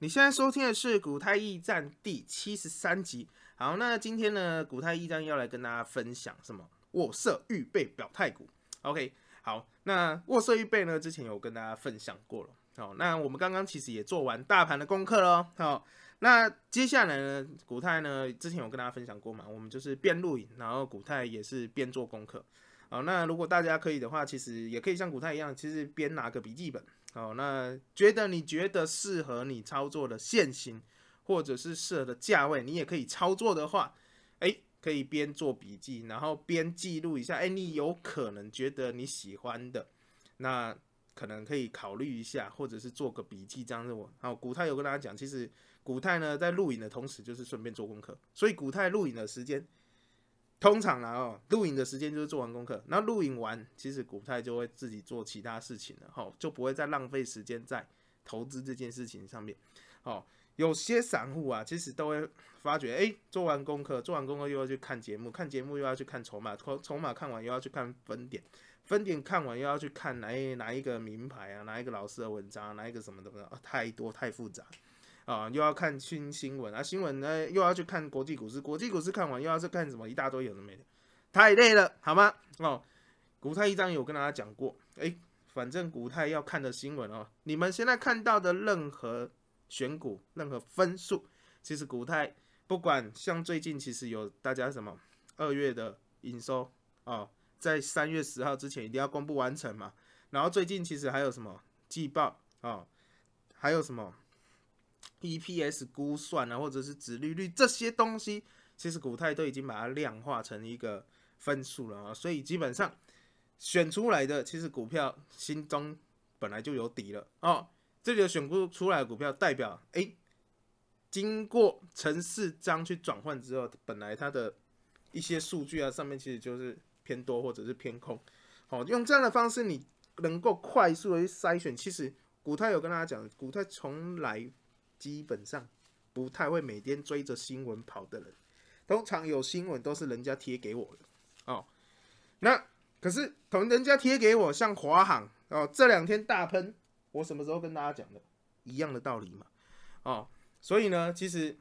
你现在收听的是《股太驿站》第七十三集。好，那今天呢，《股太驿站》要来跟大家分享什么？卧色预备表态股。OK，好，那卧色预备呢？之前有跟大家分享过了。好，那我们刚刚其实也做完大盘的功课了。好，那接下来呢，《股太》呢，之前有跟大家分享过嘛？我们就是边录影，然后《股太》也是边做功课。好，那如果大家可以的话，其实也可以像《股太》一样，其实边拿个笔记本。好，那觉得你觉得适合你操作的线型，或者是适合的价位，你也可以操作的话，哎，可以边做笔记，然后边记录一下，哎，你有可能觉得你喜欢的，那可能可以考虑一下，或者是做个笔记，这样子我。好，古泰有跟大家讲，其实古泰呢在录影的同时，就是顺便做功课，所以古泰录影的时间。通常啦哦，录影的时间就是做完功课。那录影完，其实股太就会自己做其他事情了，吼，就不会再浪费时间在投资这件事情上面。哦，有些散户啊，其实都会发觉，哎，做完功课，做完功课又要去看节目，看节目又要去看筹码，筹筹码看完又要去看分点，分点看完又要去看哪一哪一个名牌啊，哪一个老师的文章，哪一个什么什么，太多太复杂。啊，又要看新新闻啊，新闻呢又要去看国际股市，国际股市看完又要去看什么一大堆有的没的，太累了好吗？哦，股太一章有跟大家讲过，哎，反正股太要看的新闻哦，你们现在看到的任何选股、任何分数，其实股太不管，像最近其实有大家什么二月的营收哦，在三月十号之前一定要公布完成嘛，然后最近其实还有什么季报啊，还有什么？EPS 估算啊，或者是值利率这些东西，其实股太都已经把它量化成一个分数了啊，所以基本上选出来的其实股票心中本来就有底了哦。这里的选股出来的股票，代表哎，经过城市章去转换之后，本来它的一些数据啊上面其实就是偏多或者是偏空哦。用这样的方式，你能够快速的去筛选。其实股太有跟大家讲，股太从来。基本上不太会每天追着新闻跑的人，通常有新闻都是人家贴给我的哦。那可是同人家贴给我，像华航哦，这两天大喷，我什么时候跟大家讲的，一样的道理嘛哦。所以呢，其实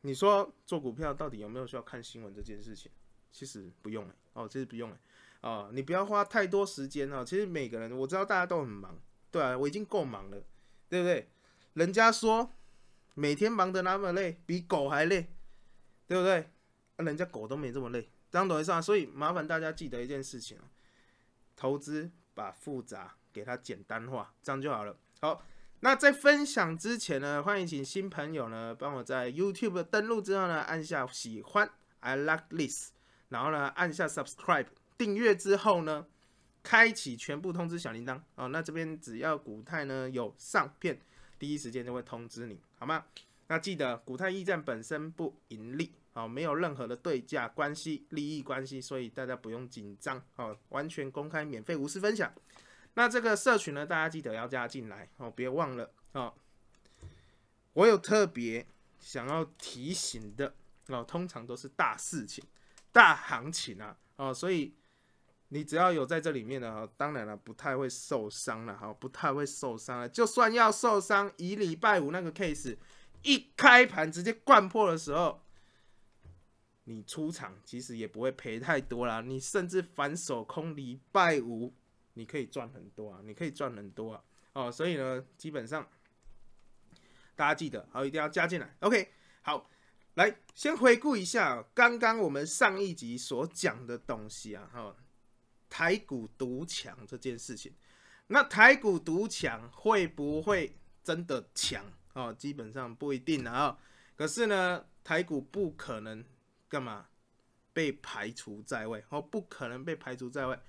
你说做股票到底有没有需要看新闻这件事情，其实不用哎哦，其实不用哎哦，你不要花太多时间哦。其实每个人我知道大家都很忙，对啊，我已经够忙了，对不对？人家说。每天忙得那么累，比狗还累，对不对？人家狗都没这么累，这样懂意思啊！所以麻烦大家记得一件事情投资把复杂给它简单化，这样就好了。好，那在分享之前呢，欢迎请新朋友呢，帮我在 YouTube 登录之后呢，按下喜欢 I like this，然后呢按下 Subscribe 订阅之后呢，开启全部通知小铃铛啊。那这边只要古泰呢有上片，第一时间就会通知你。好吗？那记得古太驿站本身不盈利，好，没有任何的对价关系、利益关系，所以大家不用紧张，哦，完全公开、免费、无私分享。那这个社群呢，大家记得要加进来，哦，别忘了，哦，我有特别想要提醒的，哦，通常都是大事情、大行情啊，哦，所以。你只要有在这里面的哈，当然了，不太会受伤了哈，不太会受伤了。就算要受伤，以礼拜五那个 case，一开盘直接灌破的时候，你出场其实也不会赔太多啦。你甚至反手空礼拜五，你可以赚很多啊，你可以赚很多啊。哦，所以呢，基本上大家记得好，一定要加进来。OK，好，来先回顾一下刚刚我们上一集所讲的东西啊，哈。台股独强这件事情，那台股独强会不会真的强哦，基本上不一定啊。可是呢，台股不可能干嘛被排除在外哦，不可能被排除在外。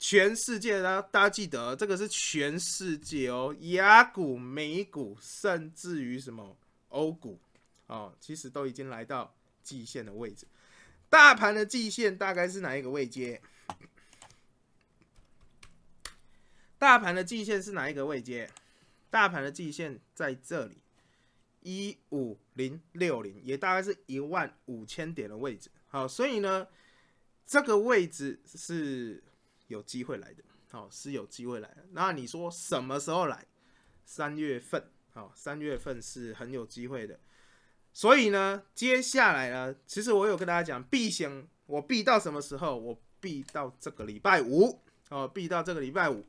全世界家大家记得这个是全世界哦，亚股、美股，甚至于什么欧股哦，其实都已经来到季线的位置。大盘的季线大概是哪一个位阶？大盘的季线是哪一个位阶？大盘的季线在这里，一五零六零，也大概是一万五千点的位置。好，所以呢，这个位置是有机会来的，好，是有机会来的。那你说什么时候来？三月份，好，三月份是很有机会的。所以呢，接下来呢，其实我有跟大家讲避险，我避到什么时候？我避到这个礼拜五，哦，避到这个礼拜五。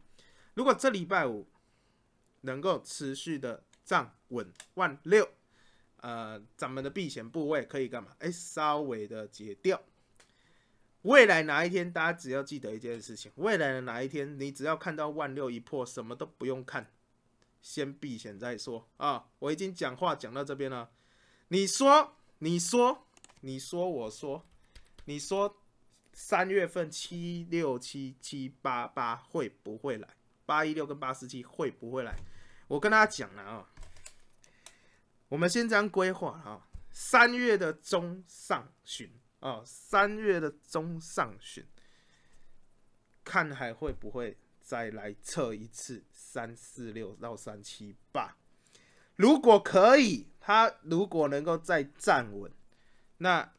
如果这礼拜五能够持续的站稳万六，呃，咱们的避险部位可以干嘛？哎，稍微的解掉。未来哪一天，大家只要记得一件事情：未来的哪一天，你只要看到万六一破，什么都不用看，先避险再说啊！我已经讲话讲到这边了，你说，你说，你说，我说，你说，三月份七六七七八八会不会来？八一六跟八四七会不会来？我跟大家讲了啊，我们先这样规划哈，三月的中上旬啊，三月的中上旬，看还会不会再来测一次三四六到三七八。如果可以，它如果能够再站稳，那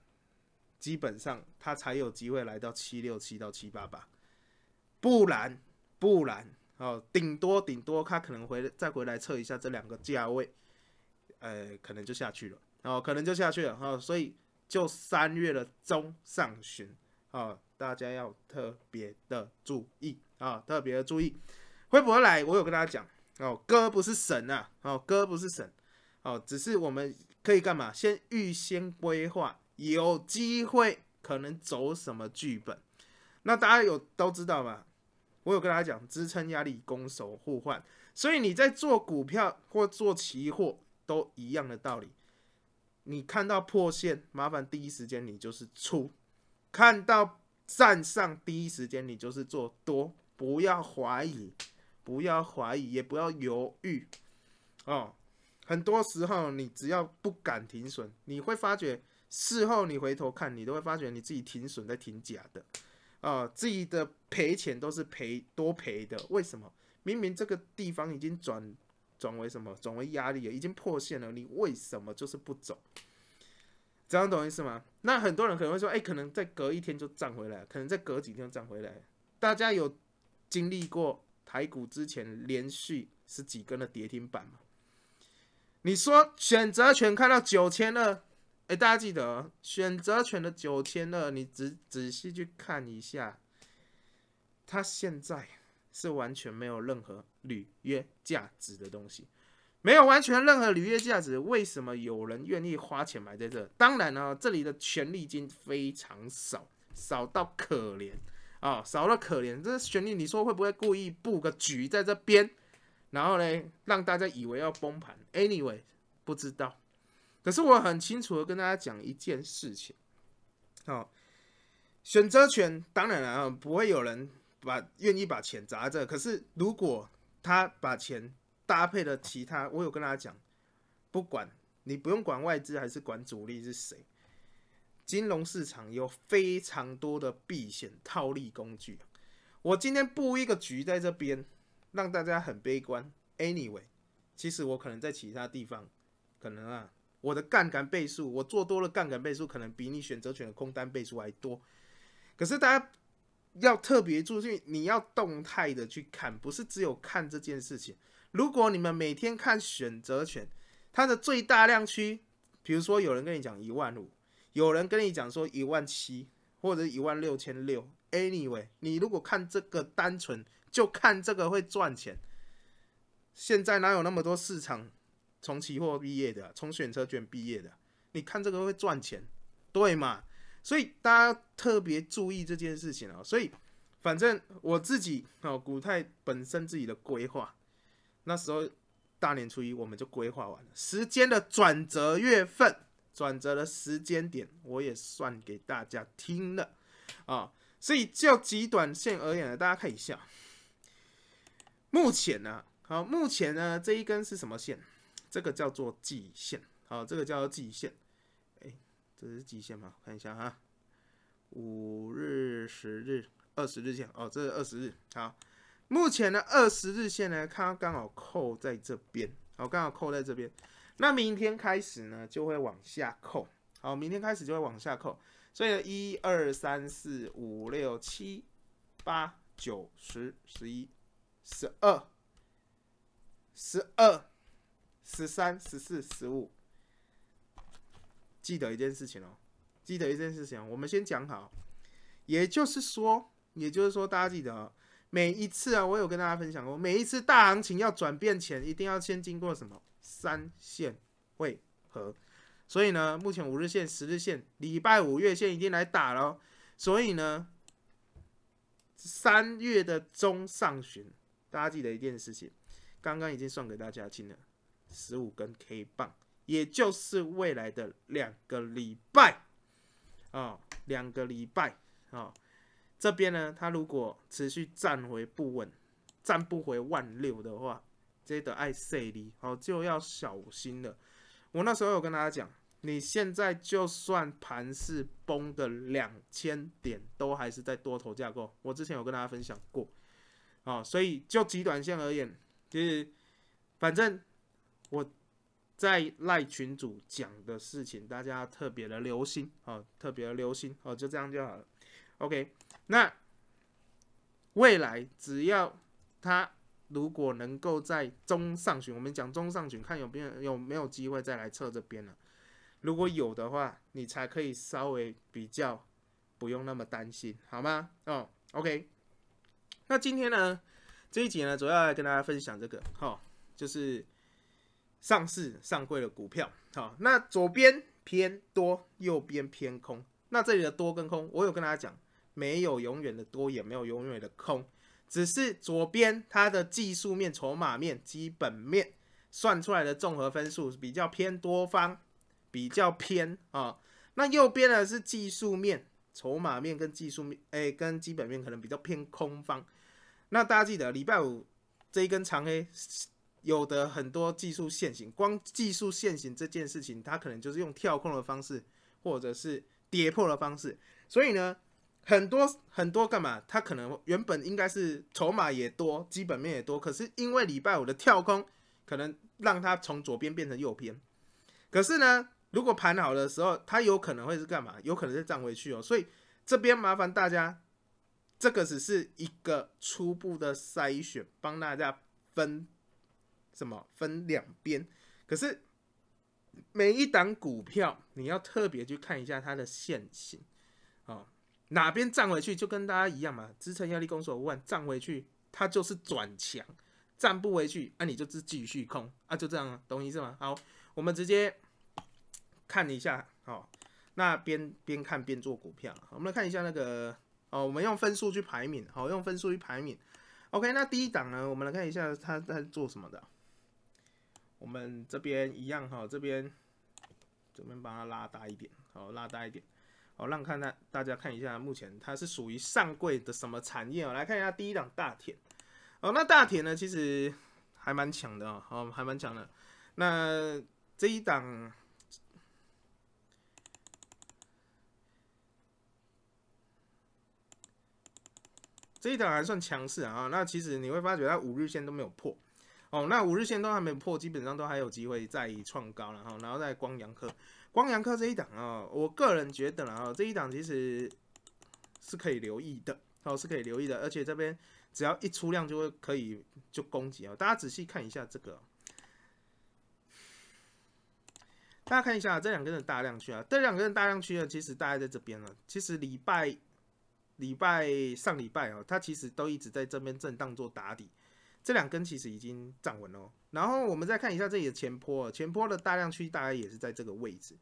基本上它才有机会来到七六七到七八八，不然不然。哦，顶多顶多，他可能回再回来测一下这两个价位，呃，可能就下去了，哦，可能就下去了，哦，所以就三月的中上旬，啊，大家要特别的注意啊，特别的注意。不会来，我有跟大家讲，哦，哥不是神啊，哦，哥不是神，哦，只是我们可以干嘛？先预先规划，有机会可能走什么剧本，那大家有都知道吧？我有跟大家讲，支撑压力攻守互换，所以你在做股票或做期货都一样的道理。你看到破线，麻烦第一时间你就是出；看到站上，第一时间你就是做多。不要怀疑，不要怀疑，也不要犹豫。哦，很多时候你只要不敢停损，你会发觉事后你回头看，你都会发觉你自己停损在停假的。啊，自己的赔钱都是赔多赔的，为什么？明明这个地方已经转转为什么转为压力了，已经破线了，你为什么就是不走？这样懂意思吗？那很多人可能会说，哎，可能再隔一天就涨回来，可能再隔几天涨回来。大家有经历过台股之前连续十几根的跌停板吗？你说选择权看到九千二。哎，大家记得选择权的九千二，你仔仔细去看一下，它现在是完全没有任何履约价值的东西，没有完全任何履约价值，为什么有人愿意花钱买在这？当然呢，这里的权利金非常少，少到可怜啊，少到可怜。这权利你说会不会故意布个局在这边，然后呢，让大家以为要崩盘？Anyway，不知道。可是我很清楚的跟大家讲一件事情，好，选择权当然了啊，不会有人把愿意把钱砸这。可是如果他把钱搭配了其他，我有跟大家讲，不管你不用管外资还是管主力是谁，金融市场有非常多的避险套利工具。我今天布一个局在这边，让大家很悲观。Anyway，其实我可能在其他地方可能啊。我的杠杆倍数，我做多了杠杆倍数，可能比你选择权的空单倍数还多。可是大家要特别注意，你要动态的去看，不是只有看这件事情。如果你们每天看选择权，它的最大量区，比如说有人跟你讲一万五，有人跟你讲说一万七，或者一万六千六。Anyway，你如果看这个单纯就看这个会赚钱，现在哪有那么多市场？从期货毕业的，从选车卷毕业的，你看这个会赚钱，对嘛？所以大家特别注意这件事情啊！所以，反正我自己啊，股泰本身自己的规划，那时候大年初一我们就规划完了，时间的转折月份，转折的时间点，我也算给大家听了啊！所以就极短线而言呢，大家看一下，目前呢，好，目前呢这一根是什么线？这个叫做季线，好，这个叫做季线，哎，这是季线吗？看一下哈，五日、十日、二十日线哦，这是二十日。好，目前的二十日线呢，它刚好扣在这边，好，刚好扣在这边。那明天开始呢，就会往下扣，好，明天开始就会往下扣。所以，一二三四五六七八九十十一十二十二。十三、十四、十五，记得一件事情哦，记得一件事情。我们先讲好，也就是说，也就是说，大家记得每一次啊，我有跟大家分享过，每一次大行情要转变前，一定要先经过什么三线汇合。所以呢，目前五日线、十日线、礼拜五月线一定来打了。所以呢，三月的中上旬，大家记得一件事情，刚刚已经算给大家听了。十五根 K 棒，也就是未来的两个礼拜啊，两个礼拜啊，这边呢，它如果持续站回不稳，站不回万六的话，这的爱 C d 好就要小心了。我那时候有跟大家讲，你现在就算盘是崩的两千点，都还是在多头架构。我之前有跟大家分享过，啊，所以就极短线而言，就是反正。我在赖群主讲的事情，大家特别的留心哦，特别的留心哦，就这样就好了。OK，那未来只要他如果能够在中上旬，我们讲中上旬，看有没有有没有机会再来测这边了。如果有的话，你才可以稍微比较不用那么担心，好吗？哦，OK。那今天呢这一节呢，主要来跟大家分享这个，好，就是。上市上柜的股票，好，那左边偏多，右边偏空。那这里的多跟空，我有跟大家讲，没有永远的多，也没有永远的空，只是左边它的技术面、筹码面、基本面算出来的综合分数比较偏多方，比较偏啊。那右边呢是技术面、筹码面跟技术面，哎，跟基本面可能比较偏空方。那大家记得礼拜五这一根长黑。有的很多技术限行，光技术限行这件事情，它可能就是用跳空的方式，或者是跌破的方式。所以呢，很多很多干嘛？它可能原本应该是筹码也多，基本面也多，可是因为礼拜五的跳空，可能让它从左边变成右边。可是呢，如果盘好的时候，它有可能会是干嘛？有可能是涨回去哦。所以这边麻烦大家，这个只是一个初步的筛选，帮大家分。怎么分两边？可是每一档股票，你要特别去看一下它的线型哦，哪边站回去就跟大家一样嘛，支撑压力攻守万站回去，它就是转强；站不回去，那你就是继续空啊，就这样啊，懂意思吗？好，我们直接看一下，好，那边边看边做股票，我们来看一下那个哦，我们用分数去排名，好，用分数去排名。OK，那第一档呢，我们来看一下它在做什么的。我们这边一样哈，这边这边把它拉大一点，好，拉大一点，好，让看大大家看一下，目前它是属于上柜的什么产业啊？来看一下第一档大铁，哦，那大铁呢，其实还蛮强的啊，哦，还蛮强的。那这一档，这一档还算强势啊。那其实你会发觉它五日线都没有破。哦，那五日线都还没破，基本上都还有机会再创高，然后，然后再光阳科、光阳科这一档啊，我个人觉得啊，这一档其实是可以留意的，哦，是可以留意的，而且这边只要一出量就会可以就攻击啊，大家仔细看一下这个，大家看一下这两根的大量区啊，这两根的大量区呢，其实大概在这边了，其实礼拜礼拜上礼拜啊，它其实都一直在这边震荡做打底。这两根其实已经站稳了。然后我们再看一下这里的前坡，前坡的大量区大概也是在这个位置，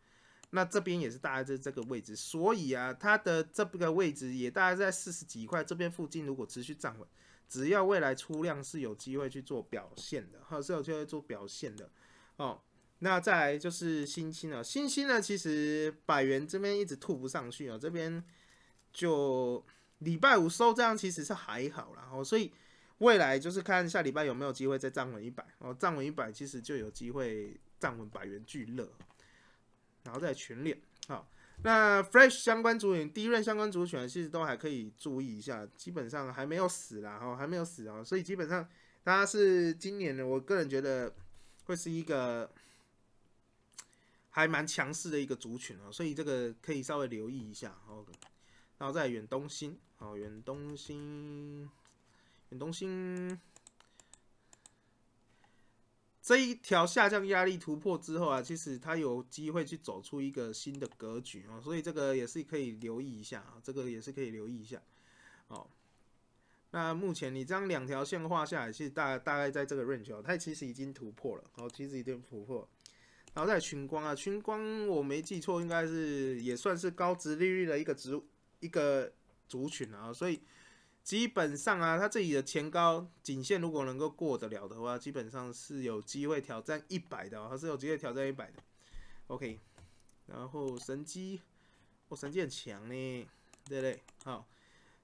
那这边也是大概在这个位置，所以啊，它的这个位置也大概在四十几块，这边附近如果持续站稳，只要未来出量是有机会去做表现的，哈，是有机会做表现的哦。那再来就是新星了，新星呢，其实百元这边一直吐不上去啊，这边就礼拜五收这样其实是还好哦，所以。未来就是看下礼拜有没有机会再站稳一百哦，站稳一百其实就有机会站稳百元巨乐，然后再全练。好，那 fresh 相关组员第一任相关组群其实都还可以注意一下，基本上还没有死啦，哦还没有死哦，所以基本上它是今年的，我个人觉得会是一个还蛮强势的一个族群哦，所以这个可以稍微留意一下哦，然后再远东新，好远东新。永东西。这一条下降压力突破之后啊，其实它有机会去走出一个新的格局啊，所以这个也是可以留意一下啊，这个也是可以留意一下。哦。那目前你这样两条线画下来，其实大大概在这个 range，它其实已经突破了，哦，其实已经突破，然后再群光啊，群光我没记错，应该是也算是高值利率的一个值一个族群啊，所以。基本上啊，它自己的前高颈线如果能够过得了的话，基本上是有机会挑战一百的，它是有机会挑战一百的。OK，然后神机，哦神很强呢，对不对？好，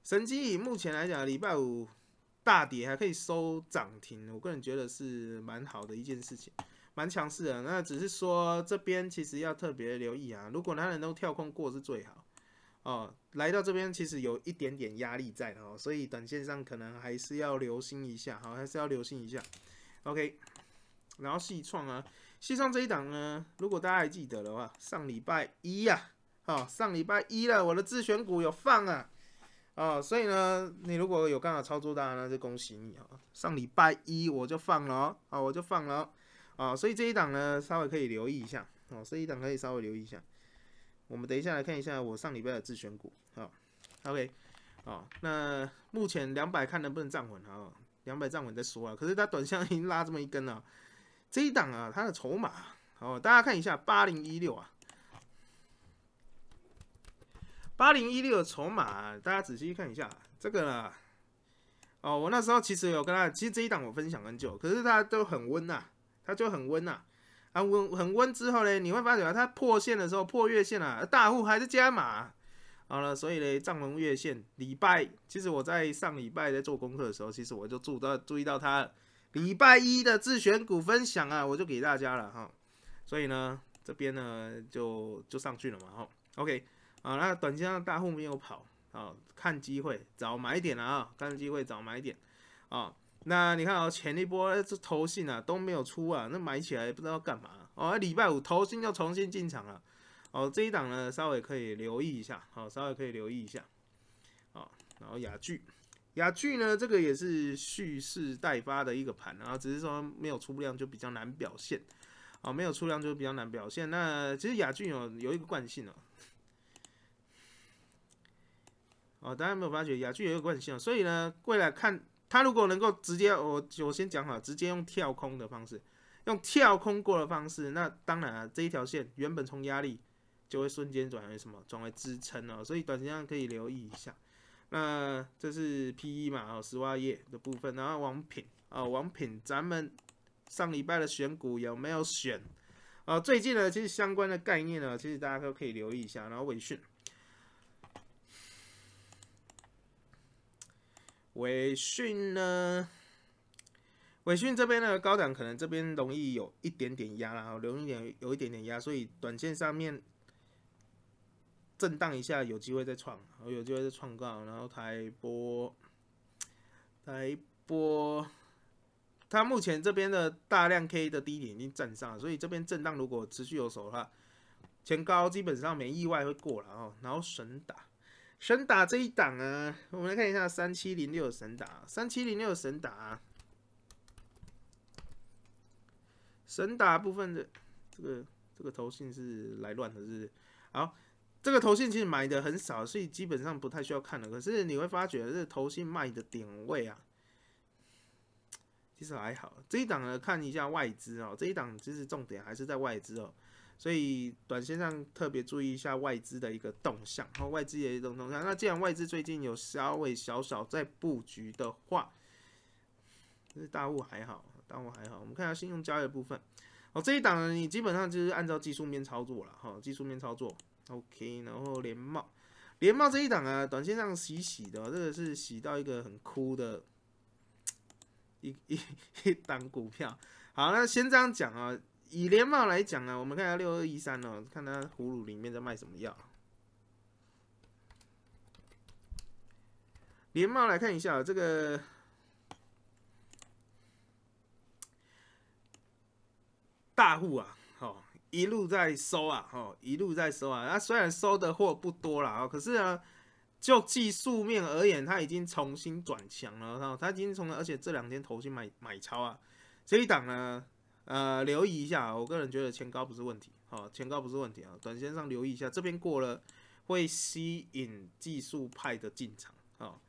神机目前来讲礼拜五大跌还可以收涨停，我个人觉得是蛮好的一件事情，蛮强势的。那只是说这边其实要特别留意啊，如果他能够跳空过是最好哦。来到这边其实有一点点压力在的哦，所以短线上可能还是要留心一下，好，还是要留心一下。OK，然后细创啊，细创这一档呢，如果大家还记得的话，上礼拜一啊，好，上礼拜一了，我的自选股有放啊，哦，所以呢，你如果有刚好操作到那就恭喜你啊，上礼拜一我就放了哦，我就放了哦，所以这一档呢稍微可以留意一下，哦，这一档可以稍微留意一下。我们等一下来看一下我上礼拜的自选股。OK，好，那目前两百看能不能站稳啊？两百站稳再说啊。可是它短线已经拉这么一根了，这一档啊，它的筹码，好，大家看一下八零一六啊，八零一六的筹码，大家仔细看一下这个。哦，我那时候其实有跟他，其实这一档我分享很久，可是大家都很温呐，他就很温呐，啊温，很温之后呢，你会发现它破线的时候破月线了，大户还是加码。好了，所以呢，藏龙月线，礼拜，其实我在上礼拜在做功课的时候，其实我就注到注意到它，礼拜一的自选股分享啊，我就给大家了哈。所以呢，这边呢就就上去了嘛，哈。OK，啊，那短期上大户没有跑，啊，看机会早买点了啊，看机会早买点，啊，那你看啊，前一波这投信啊都没有出啊，那买起来不知道干嘛，哦。礼拜五投信又重新进场了。哦，这一档呢，稍微可以留意一下。好，稍微可以留意一下。哦，然后雅聚，雅聚呢，这个也是蓄势待发的一个盘，然后只是说没有出量就比较难表现。哦，没有出量就比较难表现。那其实雅俊有有一个惯性哦。哦，大家没有发觉雅俊有一个惯性哦。所以呢，未来看它如果能够直接，我我先讲好，直接用跳空的方式，用跳空过的方式，那当然这一条线原本从压力。就会瞬间转为什么？转为支撑哦，所以短线上可以留意一下。那这是 P E 嘛，哦，石化业的部分。然后王品，哦，王品，咱们上礼拜的选股有没有选？哦，最近呢，其实相关的概念呢，其实大家都可以留意一下。然后伟讯，伟讯呢，伟讯这边呢，高档可能这边容易有一点点压了，哦，有易有一点点压，所以短线上面。震荡一下，有机会再创，然有机会再创高，然后抬波，抬波。它目前这边的大量 K 的低点已经站上，所以这边震荡如果持续有手的话，前高基本上没意外会过了哦。然后神打，神打这一档啊，我们来看一下三七零六神打，三七零六神打，神打部分的这个这个头信是来乱的，是好。这个头线其实买的很少，所以基本上不太需要看了。可是你会发觉，这头信卖的点位啊，其实还好。这一档呢，看一下外资哦，这一档其实重点还是在外资哦。所以短线上特别注意一下外资的一个动向。哈，外资也一种动向。那既然外资最近有稍微小小在布局的话，是大雾还好，大雾还好。我们看一下信用交易的部分。哦，这一档你基本上就是按照技术面操作了。哈，技术面操作。OK，然后连帽，连帽这一档啊，短线上洗洗的，这个是洗到一个很枯的，一 一一档股票。好，那先这样讲啊。以连帽来讲呢，我们看下六二一三哦，看它葫芦里面在卖什么药。连帽来看一下这个大户啊。一路在收啊，哦，一路在收啊。那虽然收的货不多了啊，可是呢，就技术面而言，它已经重新转强了。它已经从，而且这两天投去买买超啊，这一档呢，呃，留意一下。我个人觉得前高不是问题，哦，前高不是问题啊。短线上留意一下，这边过了会吸引技术派的进场，哦，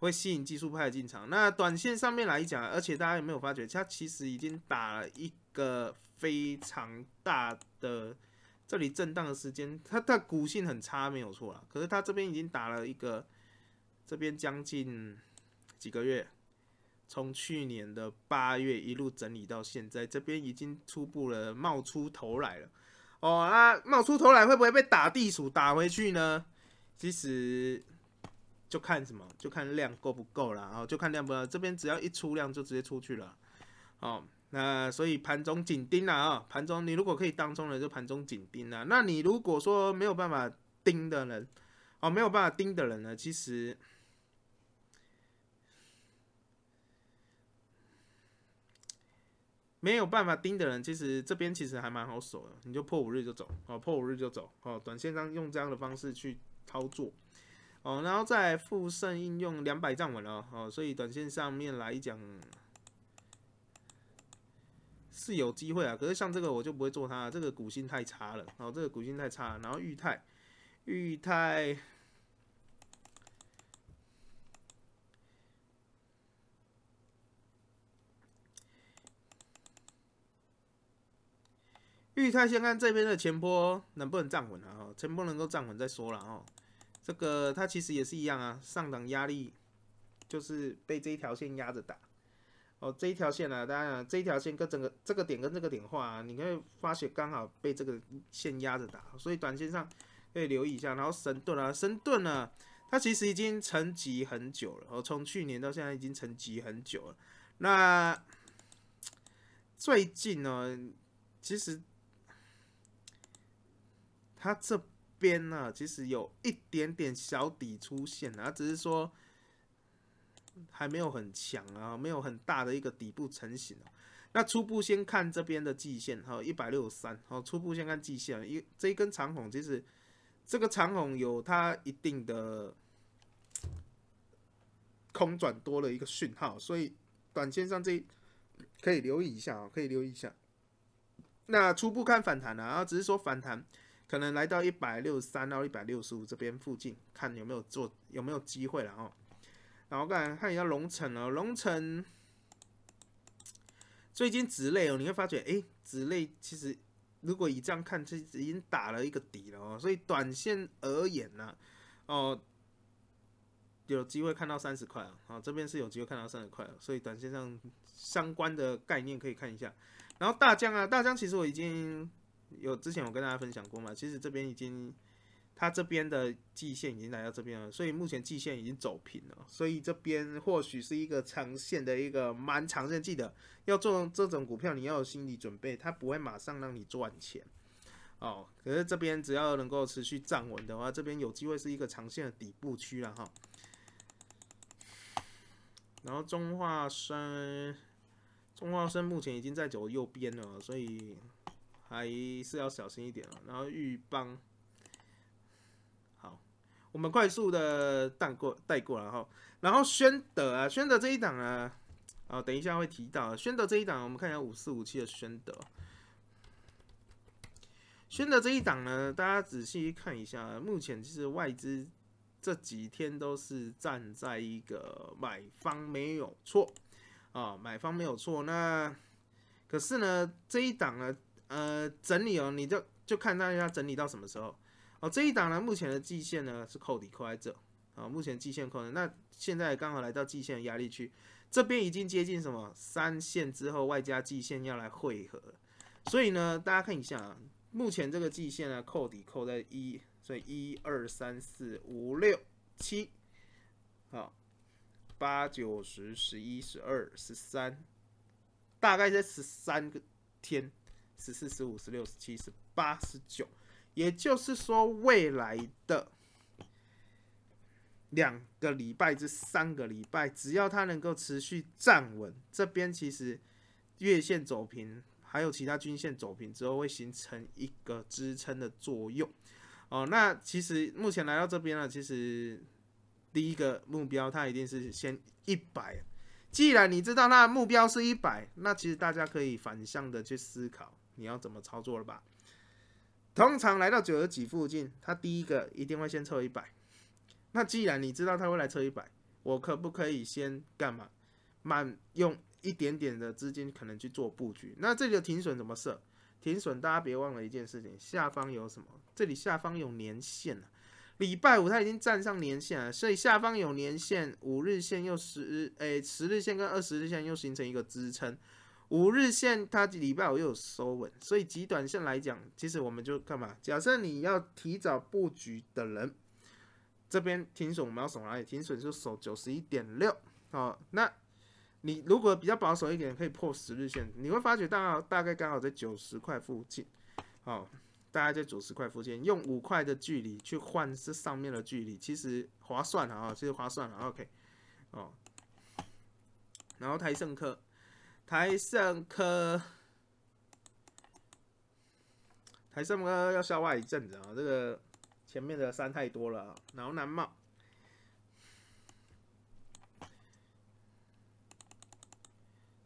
会吸引技术派进场。那短线上面来讲，而且大家有没有发觉，它其实已经打了一个。非常大的这里震荡的时间，它它股性很差没有错了，可是它这边已经打了一个，这边将近几个月，从去年的八月一路整理到现在，这边已经初步了冒出头来了。哦那冒出头来会不会被打地鼠打回去呢？其实就看什么，就看量够不够了，然就看量不够，这边只要一出量就直接出去了，哦。那所以盘中紧盯了啊，盘中你如果可以当中的就盘中紧盯了。那你如果说没有办法盯的人，哦，没有办法盯的人呢，其实没有办法盯的人，其实这边其实还蛮好守的，你就破五日就走，哦，破五日就走，哦，短线上用这样的方式去操作，哦，然后再复盛应用两百站稳了，哦，所以短线上面来讲。是有机会啊，可是像这个我就不会做它，这个股性太差了，然后这个股性太差，然后裕泰，裕泰，裕泰，先看这边的前波能不能站稳啊，前波能够站稳再说了啊，这个它其实也是一样啊，上档压力就是被这一条线压着打。哦，这一条线呢，当然这一条线跟整个这个点跟这个点画，啊，你可以发现刚好被这个线压着打，所以短线上可以留意一下。然后神盾啊，神盾呢，它其实已经沉积很久了，哦，从去年到现在已经沉积很久了。那最近呢，其实它这边呢，其实有一点点小底出现，啊，只是说。还没有很强啊，没有很大的一个底部成型。那初步先看这边的季线，哈，一百六十三，好，初步先看季线，一这一根长虹，其实这个长虹有它一定的空转多了一个讯号，所以短线上这可以留意一下啊，可以留意一下。那初步看反弹啊，啊，只是说反弹可能来到一百六十三到一百六十五这边附近，看有没有做有没有机会了啊。然后看看一下龙城哦，龙城最近子类哦，你会发觉哎，子类其实如果以这样看，其实已经打了一个底了哦，所以短线而言呢，哦，有机会看到三十块了，啊，这边是有机会看到三十块了，所以短线上相关的概念可以看一下。然后大疆啊，大疆其实我已经有之前我跟大家分享过嘛，其实这边已经。它这边的季线已经来到这边了，所以目前季线已经走平了，所以这边或许是一个长线的一个蛮长线。记得要做这种股票，你要有心理准备，它不会马上让你赚钱哦。可是这边只要能够持续站稳的话，这边有机会是一个长线的底部区了哈。然后中化生，中化生目前已经在走右边了，所以还是要小心一点了。然后豫邦。我们快速的带过带过了哈，然后宣德啊，宣德这一档啊，啊，等一下会提到宣德这一档，我们看一下五四五七的宣德，宣德这一档呢，大家仔细看一下，目前其实外资这几天都是站在一个买方没有错啊，买方没有错，那可是呢这一档呢，呃，整理哦，你就就看大家整理到什么时候。哦，这一档呢，目前的季线呢是扣底扣在这，啊，目前季线扣的，那现在刚好来到季线压力区，这边已经接近什么三线之后，外加季线要来汇合，所以呢，大家看一下，啊，目前这个季线呢扣底扣在一，所以一二三四五六七，好，八九十十一十二十三，大概在十三个天，十四十五十六十七十八十九。也就是说，未来的两个礼拜至三个礼拜，只要它能够持续站稳，这边其实月线走平，还有其他均线走平之后，会形成一个支撑的作用。哦，那其实目前来到这边了，其实第一个目标它一定是先一百。既然你知道那目标是一百，那其实大家可以反向的去思考，你要怎么操作了吧？通常来到九十几附近，他第一个一定会先测一百。那既然你知道他会来测一百，我可不可以先干嘛？满用一点点的资金可能去做布局。那这个停损怎么设？停损大家别忘了一件事情，下方有什么？这里下方有年限啊。礼拜五它已经站上年线了，所以下方有年线，五日线又十，哎，十日线跟二十日线又形成一个支撑。五日线它礼拜五又有收稳，所以极短线来讲，其实我们就干嘛？假设你要提早布局的人，这边停损我们要守哪里？停损就守九十一点六，好，那你如果比较保守一点，可以破十日线，你会发觉，大大概刚好在九十块附近，好，大概在九十块附近，用五块的距离去换这上面的距离，其实划算啊，其实划算了，OK，哦，然后台盛科。台盛科，台盛科要消化一阵子啊，这个前面的山太多了，然后南茂。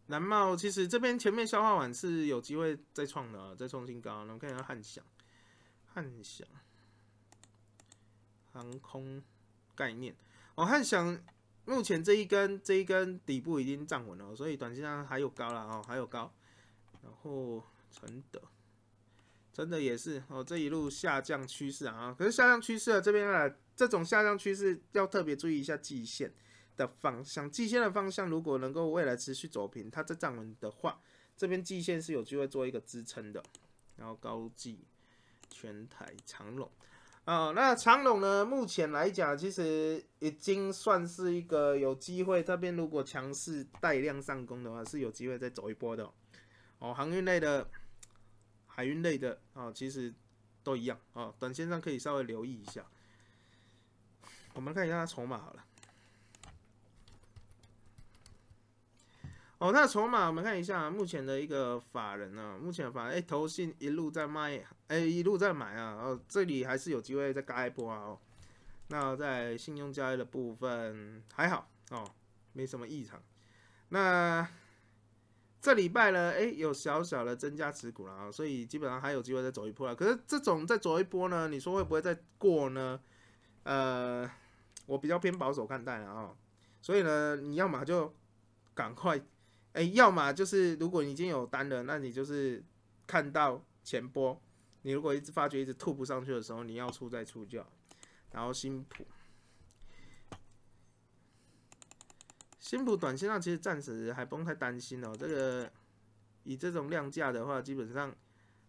南茂其实这边前面消化完是有机会再创的，再创新高。那我看一下汉翔，汉翔航空概念，哦汉翔。目前这一根这一根底部已经站稳了，所以短期上还有高了哦，还有高。然后承德，真的也是哦，这一路下降趋势啊，可是下降趋势啊，这边啊这种下降趋势要特别注意一下季线的方，向，季线的方向如果能够未来持续走平，它在站稳的话，这边季线是有机会做一个支撑的。然后高技、全台、长隆。哦，那长龙呢？目前来讲，其实已经算是一个有机会。这边如果强势带量上攻的话，是有机会再走一波的。哦，航运类的、海运类的，哦，其实都一样。哦，短线上可以稍微留意一下。我们看一下筹码好了。哦，那筹码我们看一下，目前的一个法人呢，目前法人哎，投信一路在卖，哎，一路在买啊，哦，这里还是有机会再嘎一波啊，哦，那在信用交易的部分还好哦，没什么异常。那这礼拜呢，哎，有小小的增加持股了啊，所以基本上还有机会再走一波了。可是这种再走一波呢，你说会不会再过呢？呃，我比较偏保守看待了啊，所以呢，你要么就赶快。哎，要么就是如果你已经有单了，那你就是看到前波，你如果一直发觉一直吐不上去的时候，你要出再出叫，然后新普，新普短线上其实暂时还不用太担心哦。这个以这种量价的话，基本上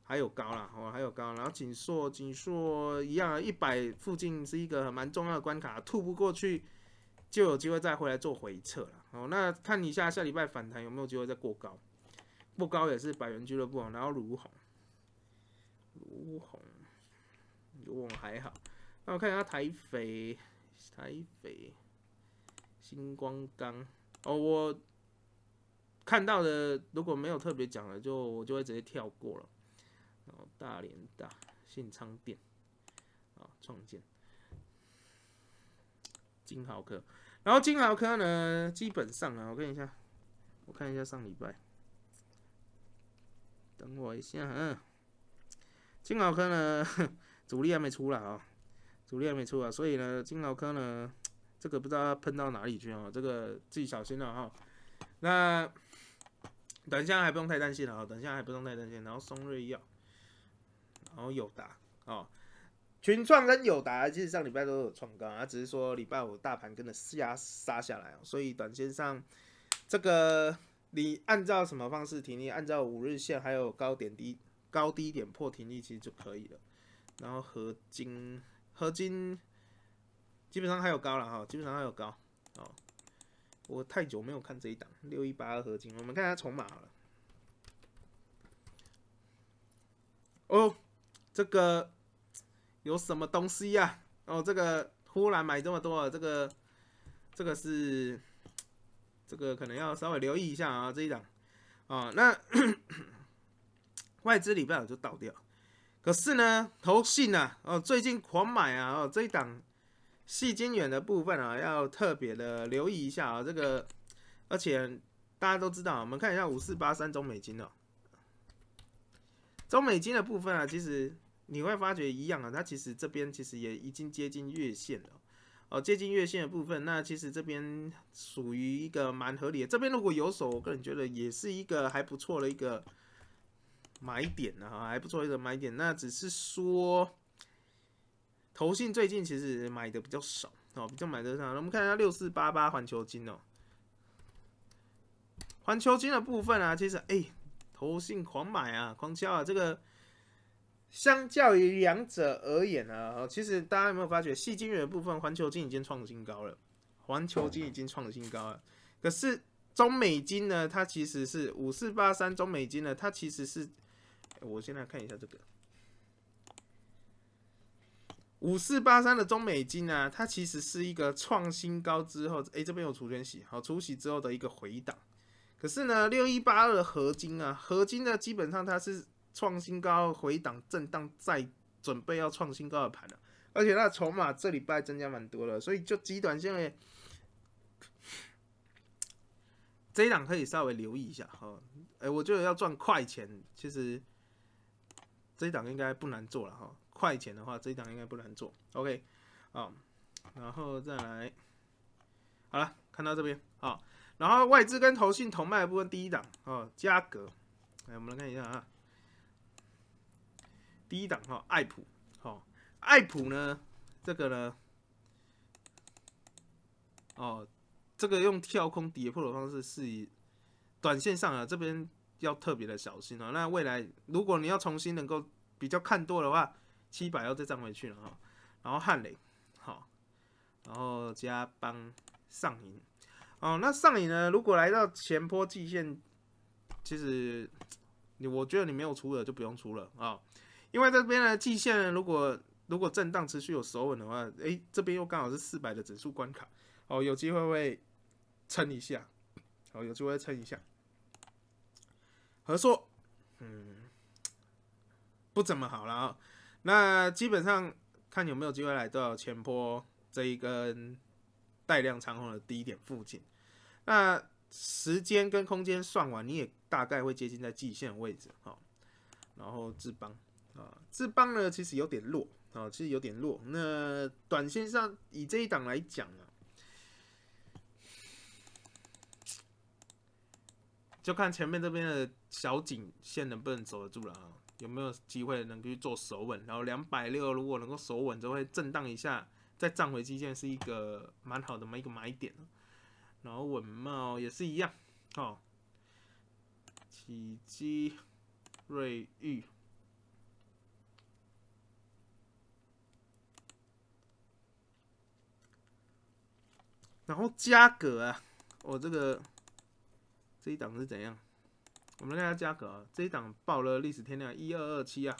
还有高了，哦还有高，然后紧缩紧缩一样，一百附近是一个蛮重要的关卡，吐不过去。就有机会再回来做回撤了好，那看一下下礼拜反弹有没有机会再过高，过高也是百元俱乐部。然后卢鸿，卢鸿，卢鸿还好。那我看一下台肥，台肥，星光钢哦。我看到的如果没有特别讲的，就我就会直接跳过了。然后大连大，信昌店，啊，创建，金豪克。然后金老科呢，基本上啊，我看一下，我看一下上礼拜，等我一下，嗯，金老科呢主力还没出来啊，主力还没出来，所以呢金老科呢这个不知道喷到哪里去啊，这个自己小心了哈。那等一下还不用太担心了啊，等一下还不用太担心。然后松瑞药，然后有达，啊。群创跟友达其实上礼拜都有创高，啊，只是说礼拜五大盘跟着下杀下来哦，所以短线上这个你按照什么方式停利？按照五日线还有高点低高低点破停利其实就可以了。然后合金，合金基本上还有高了哈，基本上还有高哦。我太久没有看这一档六一八的合金，我们看一下筹码好了。哦，这个。有什么东西呀？哦，这个忽然买这么多，这个，这个是，这个可能要稍微留意一下啊，这一档，啊，那外资礼拜五就倒掉，可是呢，投信呢，哦，最近狂买啊，哦，这一档细金元的部分啊，要特别的留意一下啊，这个，而且大家都知道，我们看一下五四八三中美金哦，中美金的部分啊，其实。你会发觉一样啊，它其实这边其实也已经接近月线了，哦，接近月线的部分，那其实这边属于一个蛮合理，的。这边如果有手，我个人觉得也是一个还不错的一个买点呢，还不错一个买点，那只是说，投信最近其实买的比较少，哦，比较买的少，我们看一下六四八八环球金哦，环球金的部分啊，其实哎，投信狂买啊，狂敲啊，这个。相较于两者而言呢，其实大家有没有发觉，戏金圆的部分，环球金已经创新高了。环球金已经创新高了，可是中美金呢？它其实是五四八三，中美金呢，它其实是，我先来看一下这个五四八三的中美金呢，它其实是一个创新高之后，哎，这边有除权洗，好，除洗之后的一个回档。可是呢，六一八二的合金啊，合金呢，基本上它是。创新高，回档震荡，再准备要创新高的盘了。而且那筹码这礼拜增加蛮多了，所以就极短线的这一档可以稍微留意一下哈。哎，我觉得要赚快钱，其实这一档应该不难做了哈。快钱的话，这一档应该不难做。OK，好，然后再来，好了，看到这边啊，然后外资跟投信同卖的部分，第一档啊，价格，来我们来看一下啊。第一档哈，爱普，好，爱普呢？这个呢？哦，这个用跳空跌破的方式，是以短线上啊，这边要特别的小心哦。那未来如果你要重新能够比较看多的话，七百要再涨回去了哈。然后汉雷，好，然后加邦上影，哦，那上影呢？如果来到前坡季线，其实你我觉得你没有出了就不用出了啊。因为这边的季线，如果如果震荡持续有守稳的话，哎，这边又刚好是四百的指数关卡，哦，有机会会撑一下，哦，有机会撑一下。合硕，嗯，不怎么好了啊。那基本上看有没有机会来到前波这一根带量长红的低点附近。那时间跟空间算完，你也大概会接近在季线位置，哦。然后智邦。啊，智邦呢其实有点弱啊，其实有点弱。那短线上以这一档来讲呢，就看前面这边的小颈线能不能守得住了啊？有没有机会能去做守稳？然后两百六如果能够守稳，就会震荡一下，再涨回基线是一个蛮好的一个买点。然后稳茂也是一样，哦，奇迹瑞玉。然后价格啊，我这个这一档是怎样？我们看下价格啊，这一档报了历史天量一二二七啊，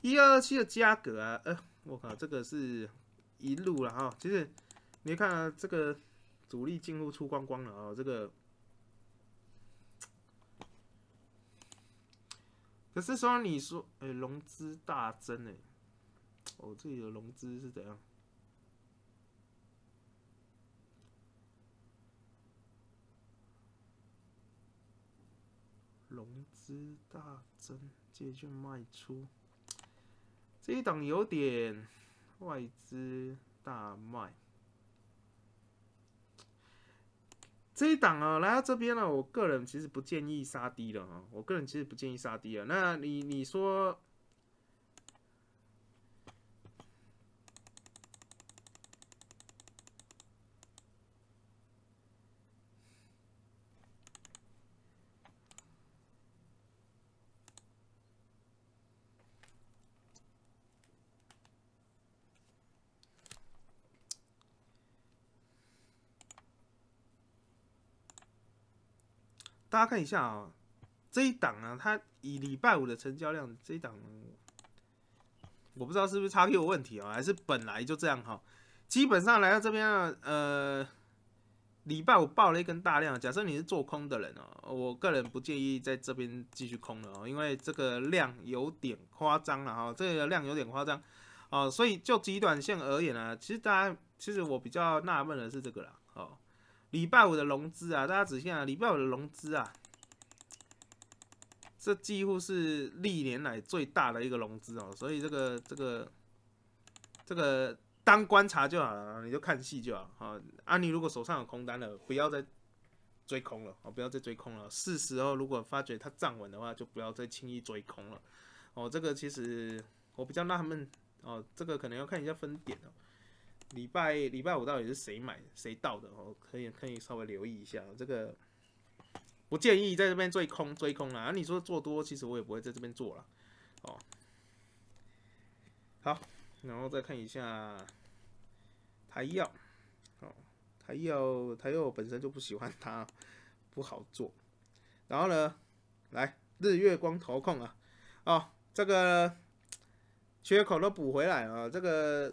一二七的价格啊，呃，我靠，这个是一路了哈。其实你看这个主力进入出光光了啊，这个可是说你说，哎，融资大增哎。我这里的融资是怎样？融资大增，借券卖出。这一档有点外资大卖。这一档啊，来到这边了。我个人其实不建议杀低了啊，我个人其实不建议杀低了。那你你说？大家看一下啊，这一档呢，它以礼拜五的成交量，这一档我不知道是不是叉 q 有问题啊，还是本来就这样哈。基本上来到这边啊，呃，礼拜五爆了一根大量，假设你是做空的人哦，我个人不建议在这边继续空了哦，因为这个量有点夸张了哈，这个量有点夸张哦，所以就极短线而言呢，其实大家其实我比较纳闷的是这个啦。礼拜五的融资啊，大家仔细看，礼拜五的融资啊，这几乎是历年来最大的一个融资哦，所以这个、这个、这个当观察就好了，你就看戏就好。好，阿尼如果手上有空单了，不要再追空了，哦，不要再追空了。是时候如果发觉它站稳的话，就不要再轻易追空了。哦，这个其实我比较纳闷，哦，这个可能要看一下分点礼拜礼拜五到底是谁买谁到的哦？可以可以稍微留意一下这个，不建议在这边做空追空啦，你说做多，其实我也不会在这边做了哦。好，然后再看一下台药哦，台药台药本身就不喜欢它，不好做。然后呢，来日月光投控啊，哦，这个缺口都补回来啊，这个。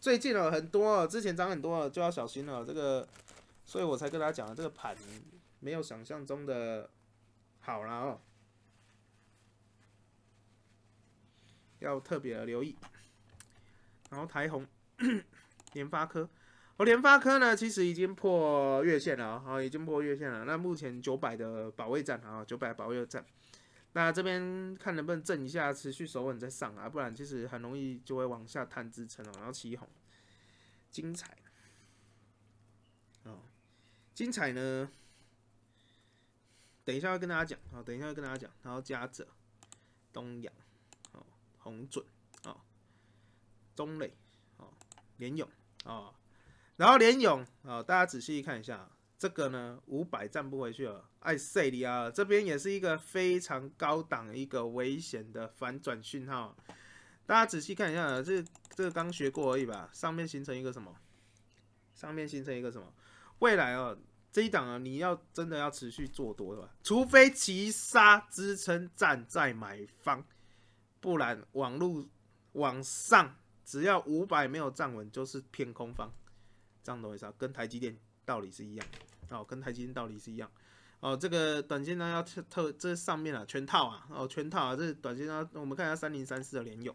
最近哦，很多，之前涨很多了，就要小心了。这个，所以我才跟大家讲的这个盘没有想象中的好了哦，要特别的留意。然后台红、联发科，哦，联发科呢，其实已经破月线了啊，哦，已经破月线了。那目前九百的保卫战啊，九百保卫战。那这边看能不能震一下，持续守稳再上啊，不然其实很容易就会往下探支撑哦，然后起红，精彩，哦，精彩呢，等一下要跟大家讲啊，等一下要跟大家讲，然后加者，东阳、哦，红准啊，中磊啊，连勇啊，然后连勇啊，大家仔细看一下。这个呢，五百站不回去了。哎塞里啊，这边也是一个非常高档一个危险的反转讯号。大家仔细看一下啊，这这个刚学过而已吧。上面形成一个什么？上面形成一个什么？未来哦，这一档啊，你要真的要持续做多的，除非齐杀支撑站在买方，不然往路往上，只要五百没有站稳，就是偏空方。这样站意思啊？跟台积电。道理是一样，哦，跟台积电道理是一样，哦，这个短线呢要特这上面啊，全套啊，哦，全套啊，这短线呢，我们看一下三零三四的连勇，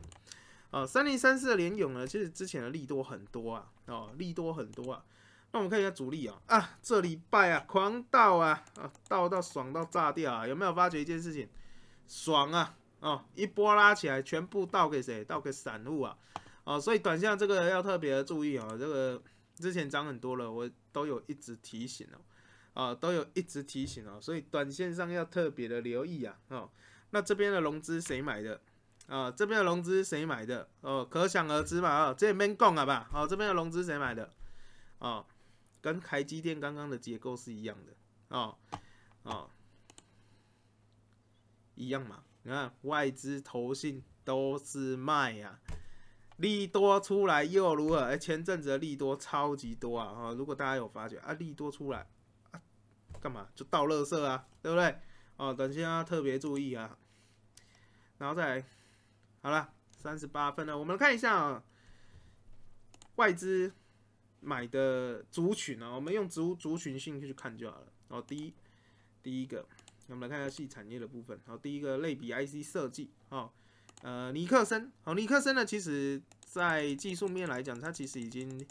啊，三零三四的连勇呢，其实之前的利多很多啊，哦，利多很多啊，那我们看一下主力啊，啊，这礼拜啊，狂倒啊，啊，倒到爽到炸掉啊，有没有发觉一件事情？爽啊，哦，一波拉起来，全部倒给谁？倒给散户啊，哦，所以短线这个要特别注意啊，这个。之前涨很多了，我都有一直提醒哦，啊，都有一直提醒哦，所以短线上要特别的留意啊，哦，那这边的融资谁买的？啊，这边的融资谁买的？哦，可想而知嘛，啊，这边供了吧？哦，这边的融资谁买的？哦，跟台积电刚刚的结构是一样的，哦，哦，一样嘛，你看外资、投信都是卖呀。利多出来又如何？哎，前阵子的利多超级多啊！哈，如果大家有发觉啊，利多出来啊，干嘛就倒垃圾啊？对不对？哦，等一下特别注意啊。然后再来，好了，三十八分了，我们看一下啊，外资买的族群啊，我们用族族群性去看就好了。哦，第一，第一个，我们来看一下细产业的部分。好，第一个类比 IC 设计啊。呃，尼克森，好，尼克森呢，其实，在技术面来讲，它其实已经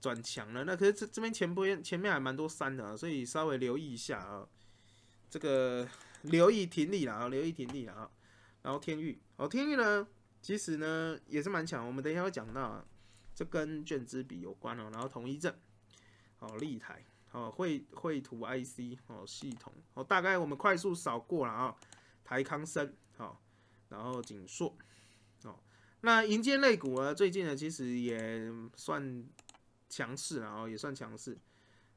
转强了。那可是这这边前边前面还蛮多山的啊，所以稍微留意一下啊，这个留意停力了啊，留意停力了啊。然后天域，好，天域呢，其实呢也是蛮强，我们等一下会讲到啊，这跟卷资比有关哦。然后统一证，好，立台，好，绘绘图 IC，好，系统，好，大概我们快速扫过了啊，台康生。然后景硕，哦，那银尖类股呢？最近呢，其实也算强势，然后也算强势。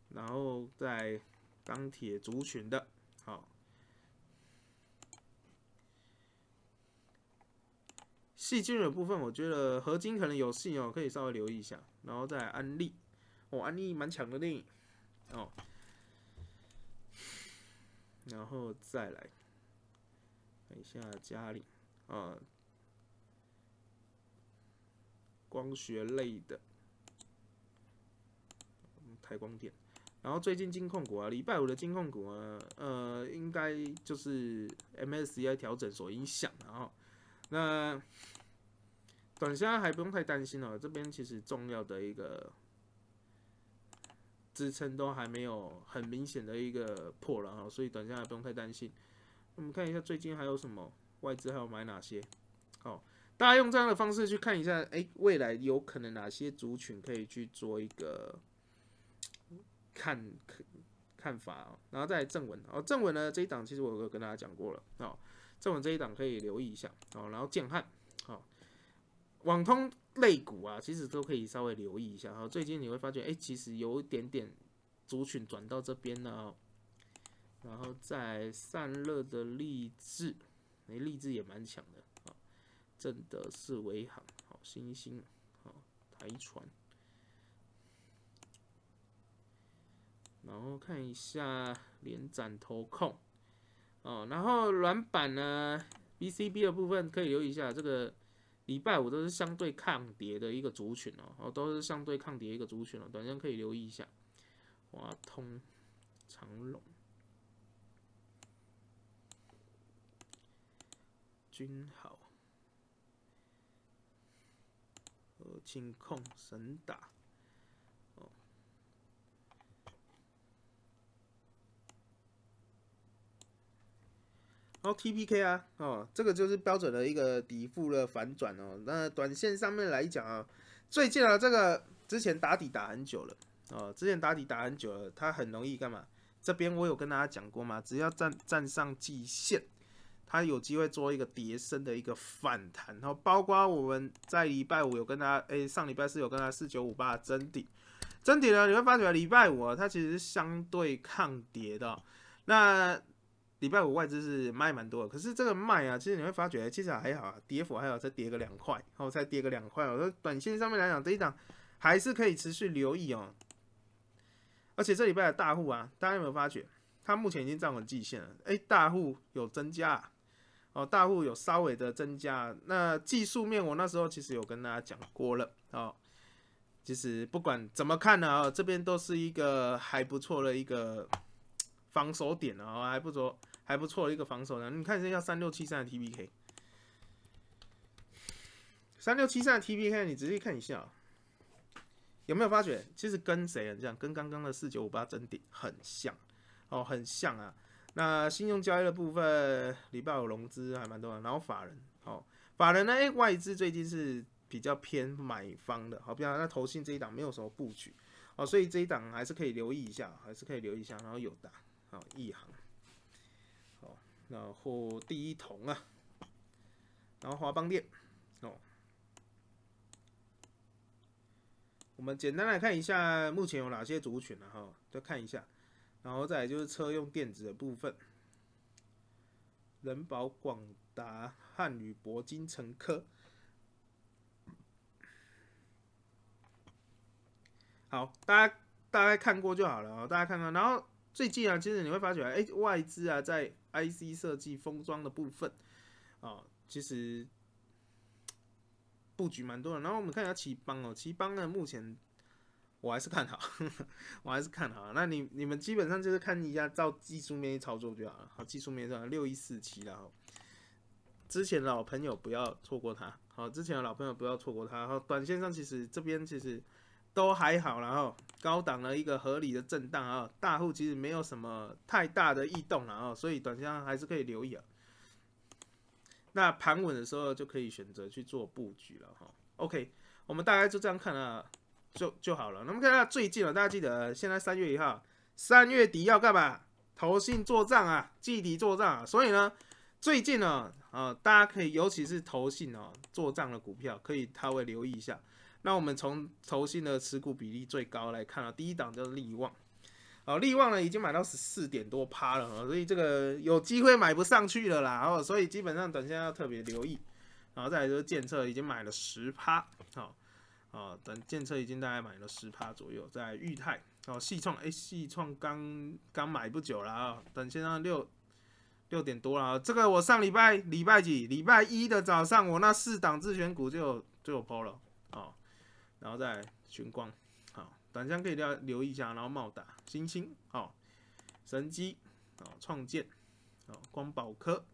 然后在钢铁族群的，好，细菌的部分，我觉得合金可能有戏哦，可以稍微留意一下。然后再安利，哦，安利蛮强的呢，哦，然后再来，等一下嘉里。啊，光学类的，台光电，然后最近金控股啊，礼拜五的金控股啊，呃，应该就是 MSCI 调整所影响的哦。那短线还不用太担心了，这边其实重要的一个支撑都还没有很明显的一个破了哈，所以短线还不用太担心。我们看一下最近还有什么。外资还要买哪些？好，大家用这样的方式去看一下，哎，未来有可能哪些族群可以去做一个看看看法啊？然后再正文，哦，正文呢这一档其实我有跟大家讲过了，哦，正文这一档可以留意一下，哦，然后建汉，哦，网通类股啊，其实都可以稍微留意一下，哦，最近你会发觉，哎，其实有一点点族群转到这边了，然后在散热的励志。你励志也蛮强的啊！正德是维行，好星星，好台船，然后看一下连斩头控哦，然后软板呢，BCB 的部分可以留意一下。这个礼拜五都是相对抗跌的一个族群哦，都是相对抗跌一个族群哦，短线可以留意一下。华通、长隆。君豪，哦，清控神打，哦，然后 TPK 啊，哦，这个就是标准的一个底部的反转哦。那短线上面来讲啊，最近啊，这个之前打底打很久了，哦，之前打底打很久了，它很容易干嘛？这边我有跟大家讲过嘛，只要站站上季线。它有机会做一个叠升的一个反弹，然后包括我们在礼拜五有跟大家，哎，上礼拜是有跟大家四九五八的真底，真底呢，你会发觉礼拜五它其实相对抗跌的。那礼拜五外资是卖蛮多，的，可是这个卖啊，其实你会发觉，其实还好啊，跌幅还好，再跌个两块，后再跌个两块，我说短线上面来讲，这一档还是可以持续留意哦。而且这礼拜的大户啊，大家有没有发觉，它目前已经站稳季线了？哎，大户有增加。哦，大户有稍微的增加。那技术面，我那时候其实有跟大家讲过了。哦，其实不管怎么看呢，啊，这边都是一个还不错的一个防守点啊，还不错，还不错的一个防守呢。你看一下三六七三的 TPK，三六七三的 TPK，你仔细看一下，有没有发觉其实跟谁很像？跟刚刚的四九五八整点很像，哦，很像啊。那信用交易的部分，礼拜五融资还蛮多的，然后法人，好，法人呢？哎，外资最近是比较偏买方的，好，比方那投信这一档没有什么布局，哦，所以这一档还是可以留意一下，还是可以留意一下。然后有的，好，一行，好，然后第一同啊，然后华邦电，哦，我们简单来看一下目前有哪些族群啊，哈，再看一下。然后再就是车用电子的部分，人保、广达、汉语、铂金、乘科。好，大家大概看过就好了啊，大家看看。然后最近啊，其实你会发觉，哎，外资啊，在 IC 设计、封装的部分啊，其实布局蛮多的。然后我们看一下奇邦哦，奇邦呢，目前。我还是看好，我还是看好。那你你们基本上就是看一下，照技术面操作就好了。好，技术面上六一四七然后之前的老朋友不要错过它。好，之前的老朋友不要错过它。好，短线上其实这边其实都还好，然后高档了一个合理的震荡啊。大户其实没有什么太大的异动然后所以短线上还是可以留意啊。那盘稳的时候就可以选择去做布局了哈。OK，我们大概就这样看了。就就好了。那么看到最近啊，大家记得现在三月一号，三月底要干嘛？投信做账啊，记底做账啊。所以呢，最近呢，啊，大家可以尤其是投信哦，做账的股票可以稍微留意一下。那我们从投信的持股比例最高来看啊，第一档叫利旺，好，利旺呢已经买到十四点多趴了啊，所以这个有机会买不上去了啦。然后所以基本上等下要特别留意，然后再就是建设已经买了十趴，好。啊，等建车已经大概买了十趴左右，在裕泰哦，系创哎，系创刚刚买不久啦啊，等现在六六点多了啊，这个我上礼拜礼拜几礼拜一的早上，我那四档自选股就就有抛了啊，然后再寻光啊，短线可以大家留意一下，然后茂达、星星、哦神机、哦创建、哦光宝科、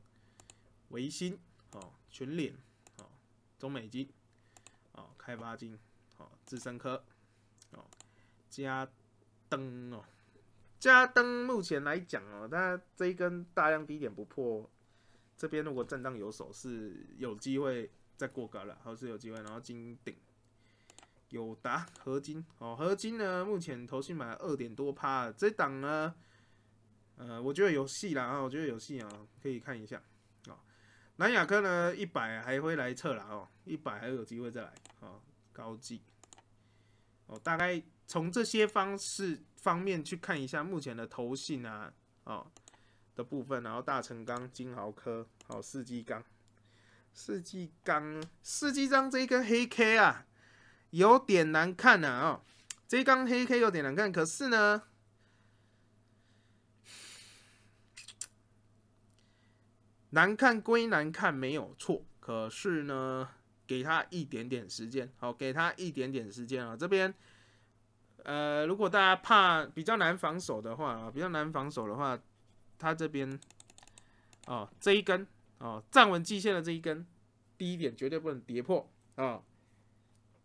维新、哦群联、哦中美金、哦开发金。哦，智深科哦，加登哦，加登目前来讲哦，它这一根大量低点不破，这边如果震荡有手是有机会再过高了，还是有机会，然后金顶有达合金哦，合金呢目前头信买二点多趴，这档呢，呃，我觉得有戏啦，啊，我觉得有戏啊，可以看一下啊，南亚科呢一百还会来测啦哦，一百还有有机会再来啊。高级哦，大概从这些方式方面去看一下目前的头性啊，哦的部分，然后大成钢、金豪科，好，四季钢，四季钢，四季钢这一根黑 K 啊，有点难看呐，哦，这根黑 K 有点难看，可是呢，难看归难看没有错，可是呢。给他一点点时间，好，给他一点点时间啊。这边，呃，如果大家怕比较难防守的话啊，比较难防守的话，他这边，哦，这一根哦，站稳季线的这一根，低点绝对不能跌破啊。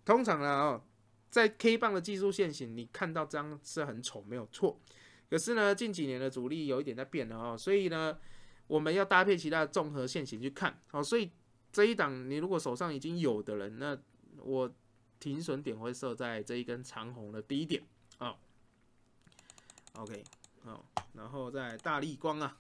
通常呢啊，在 K 棒的技术线型，你看到这样是很丑，没有错。可是呢，近几年的主力有一点在变了哦，所以呢，我们要搭配其他的综合线型去看，哦，所以。这一档，你如果手上已经有的人，那我停损点会设在这一根长红的低点啊。OK，好，然后在大力光啊，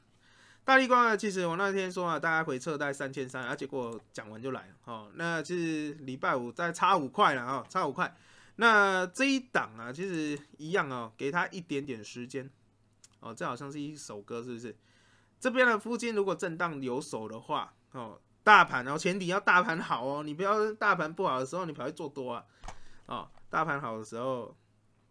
大力光啊，其实我那天说啊，大家回撤在三千三，啊，结果讲完就来了，哦，那是礼拜五再差五块了啊，差五块。那这一档啊，其实一样哦，给他一点点时间哦。这好像是一首歌，是不是？这边的附近如果震荡有手的话，哦。大盘，然后前底要大盘好哦，你不要大盘不好的时候你跑去做多啊，啊，大盘好的时候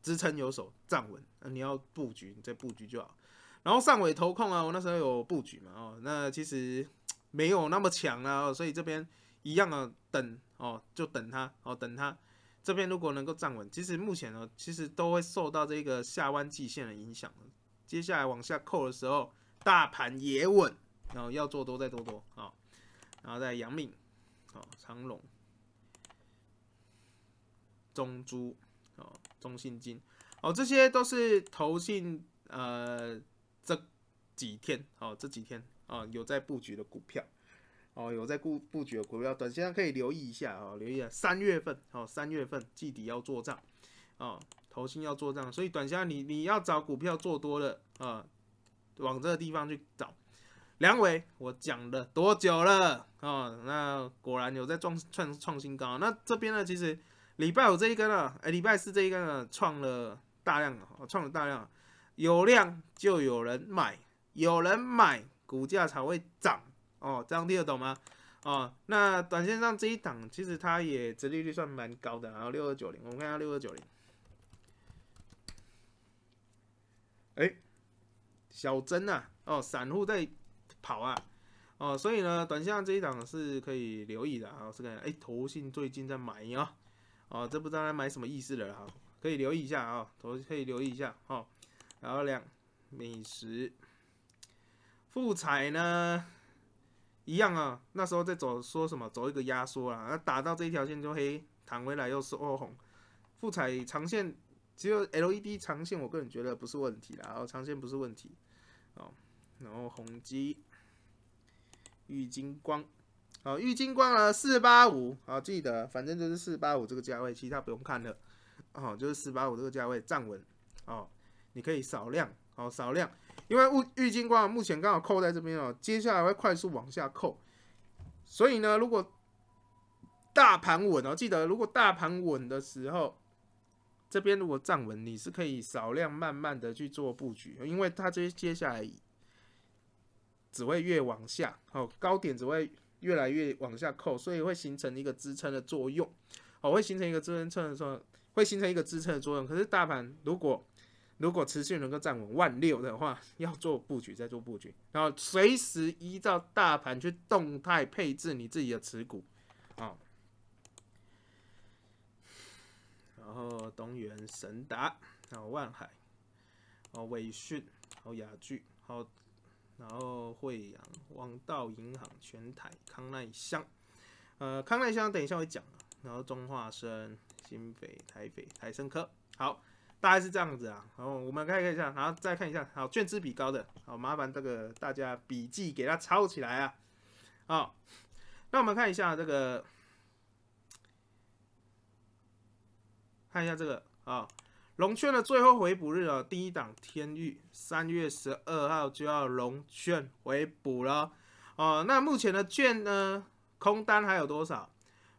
支撑有手站稳，你要布局你再布局就好。然后上尾投控啊，我那时候有布局嘛，哦，那其实没有那么强啊，所以这边一样的等哦，就等它哦，等它这边如果能够站稳，其实目前呢，其实都会受到这个下弯季线的影响，接下来往下扣的时候，大盘也稳，然后要做多再做多啊。然后在阳明，哦，长隆，中珠，哦，中信金，哦，这些都是投信，呃，这几天，哦，这几天，啊，有在布局的股票，哦，有在布布局的股票，短线可以留意一下，啊，留意一下，三月份，哦，三月份季底要做账，哦，投信要做账，所以短线你你要找股票做多了，啊，往这个地方去找。梁位，我讲了多久了哦，那果然有在创创创新高。那这边呢，其实礼拜五这一根啊，哎，礼拜四这一根呢，创了大量啊，创了大量。有量就有人买，有人买，股价才会涨哦，听得懂吗？哦，那短线上这一档，其实它也折利率算蛮高的。然后六二九零，我们看一下六二九零。哎，小曾啊，哦，散户在。跑啊，哦，所以呢，短线这一档是可以留意的啊。这个哎，投信最近在买啊，哦，这不知道在买什么意思了，哈，可以留意一下啊，投可以留意一下哈。然后两美食，富彩呢，一样啊。那时候在走说什么，走一个压缩啊，那打到这一条线就黑，弹回来又是哦红。富彩长线只有 LED 长线，我个人觉得不是问题啦，然后长线不是问题哦。然后宏基。玉金光，好，玉金光呢？四八五，好，记得，反正就是四八五这个价位，其他不用看了，好，就是四八五这个价位站稳，哦，你可以少量，好，少量，因为物玉金光目前刚好扣在这边哦，接下来会快速往下扣，所以呢，如果大盘稳哦，记得，如果大盘稳的时候，这边如果站稳，你是可以少量慢慢的去做布局，因为它这接下来。只会越往下，哦，高点只会越来越往下扣，所以会形成一个支撑的作用，哦，会形成一个支撑的作用，会形成一个支撑的作用。可是大盘如果如果持续能够站稳万六的话，要做布局，再做布局，然后随时依照大盘去动态配置你自己的持股，啊，然后东源、神达，然后万海，然后伟讯，然后雅聚，哦。然后惠阳、王道银行、全台、康奈香，呃，康奈香等一下会讲。然后中化生、新北、台北、台生科，好，大概是这样子啊。然后我们看看一下，然后再看一下，好，卷资比高的，好，麻烦这个大家笔记给它抄起来啊。好，那我们看一下这个，看一下这个啊。龙券的最后回补日啊，第一档天域三月十二号就要龙券回补了。哦，那目前的券呢空单还有多少？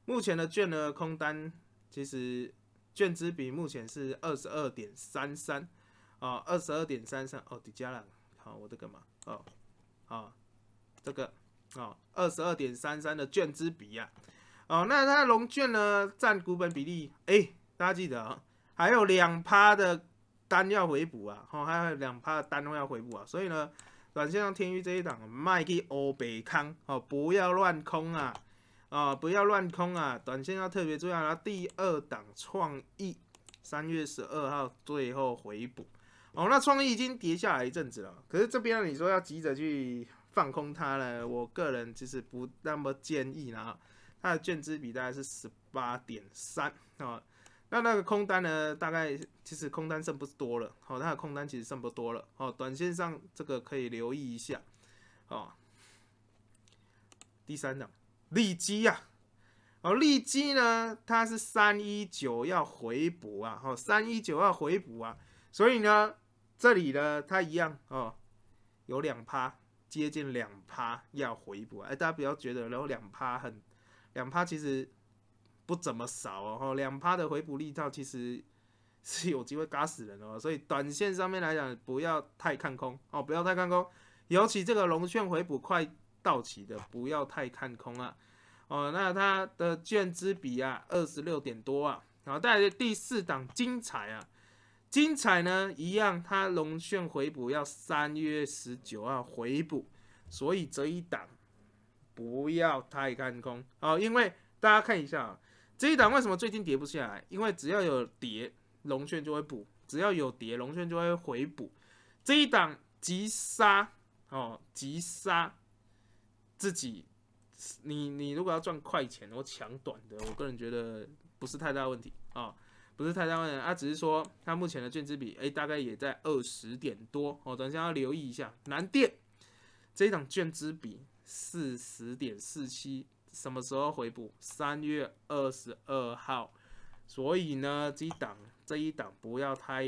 目前的券呢空单，其实券之比目前是二十二点三三啊，二十二点三三哦，底迦了。好，我这个嘛，哦，啊，这个啊，二十二点三三的券之比呀。哦，那它龙券呢占股本比例？哎，大家记得啊。还有两趴的单要回补啊，哦，还有两趴的单都要回补啊，所以呢，短线上天域这一档卖给欧北康哦，不要乱空啊，啊，不要乱空啊，短线要特别重要。然后第二档创意，三月十二号最后回补，哦，那创意已经跌下来一阵子了，可是这边你说要急着去放空它呢，我个人其实不那么建议啦。它的券资比大概是十八点三啊。那那个空单呢？大概其实空单剩不多了，好，它的空单其实剩不多了，哦，短线上这个可以留意一下，哦。第三档，利基啊，哦，利基呢，它是三一九要回补啊，哦，三一九要回补啊，所以呢，这里呢，它一样哦，有两趴，接近两趴要回补啊，哎，大家不要觉得然后两趴很，两趴其实。不怎么少哦，哈，两趴的回补力道其实 是有机会嘎死人的，所以短线上面来讲，不要太看空哦，不要太看空，尤其这个龙炫回补快到期的，不要太看空啊，哦，那它的券支比啊，二十六点多啊，好，大第四档精彩啊，精彩呢一样，它龙炫回补要三月十九号回补，所以这一档不要太看空哦，因为大家看一下啊。这一档为什么最近跌不下来？因为只要有跌，龙券就会补；只要有跌，龙券就会回补。这一档急杀哦，急杀自己，你你如果要赚快钱，我抢短的，我个人觉得不是太大问题啊，不是太大问题。啊，只是说它目前的券之比，哎，大概也在二十点多哦，等一下要留意一下南电这一档券之比四十点四七。什么时候回补？三月二十二号。所以呢，这一档，这一档不要太。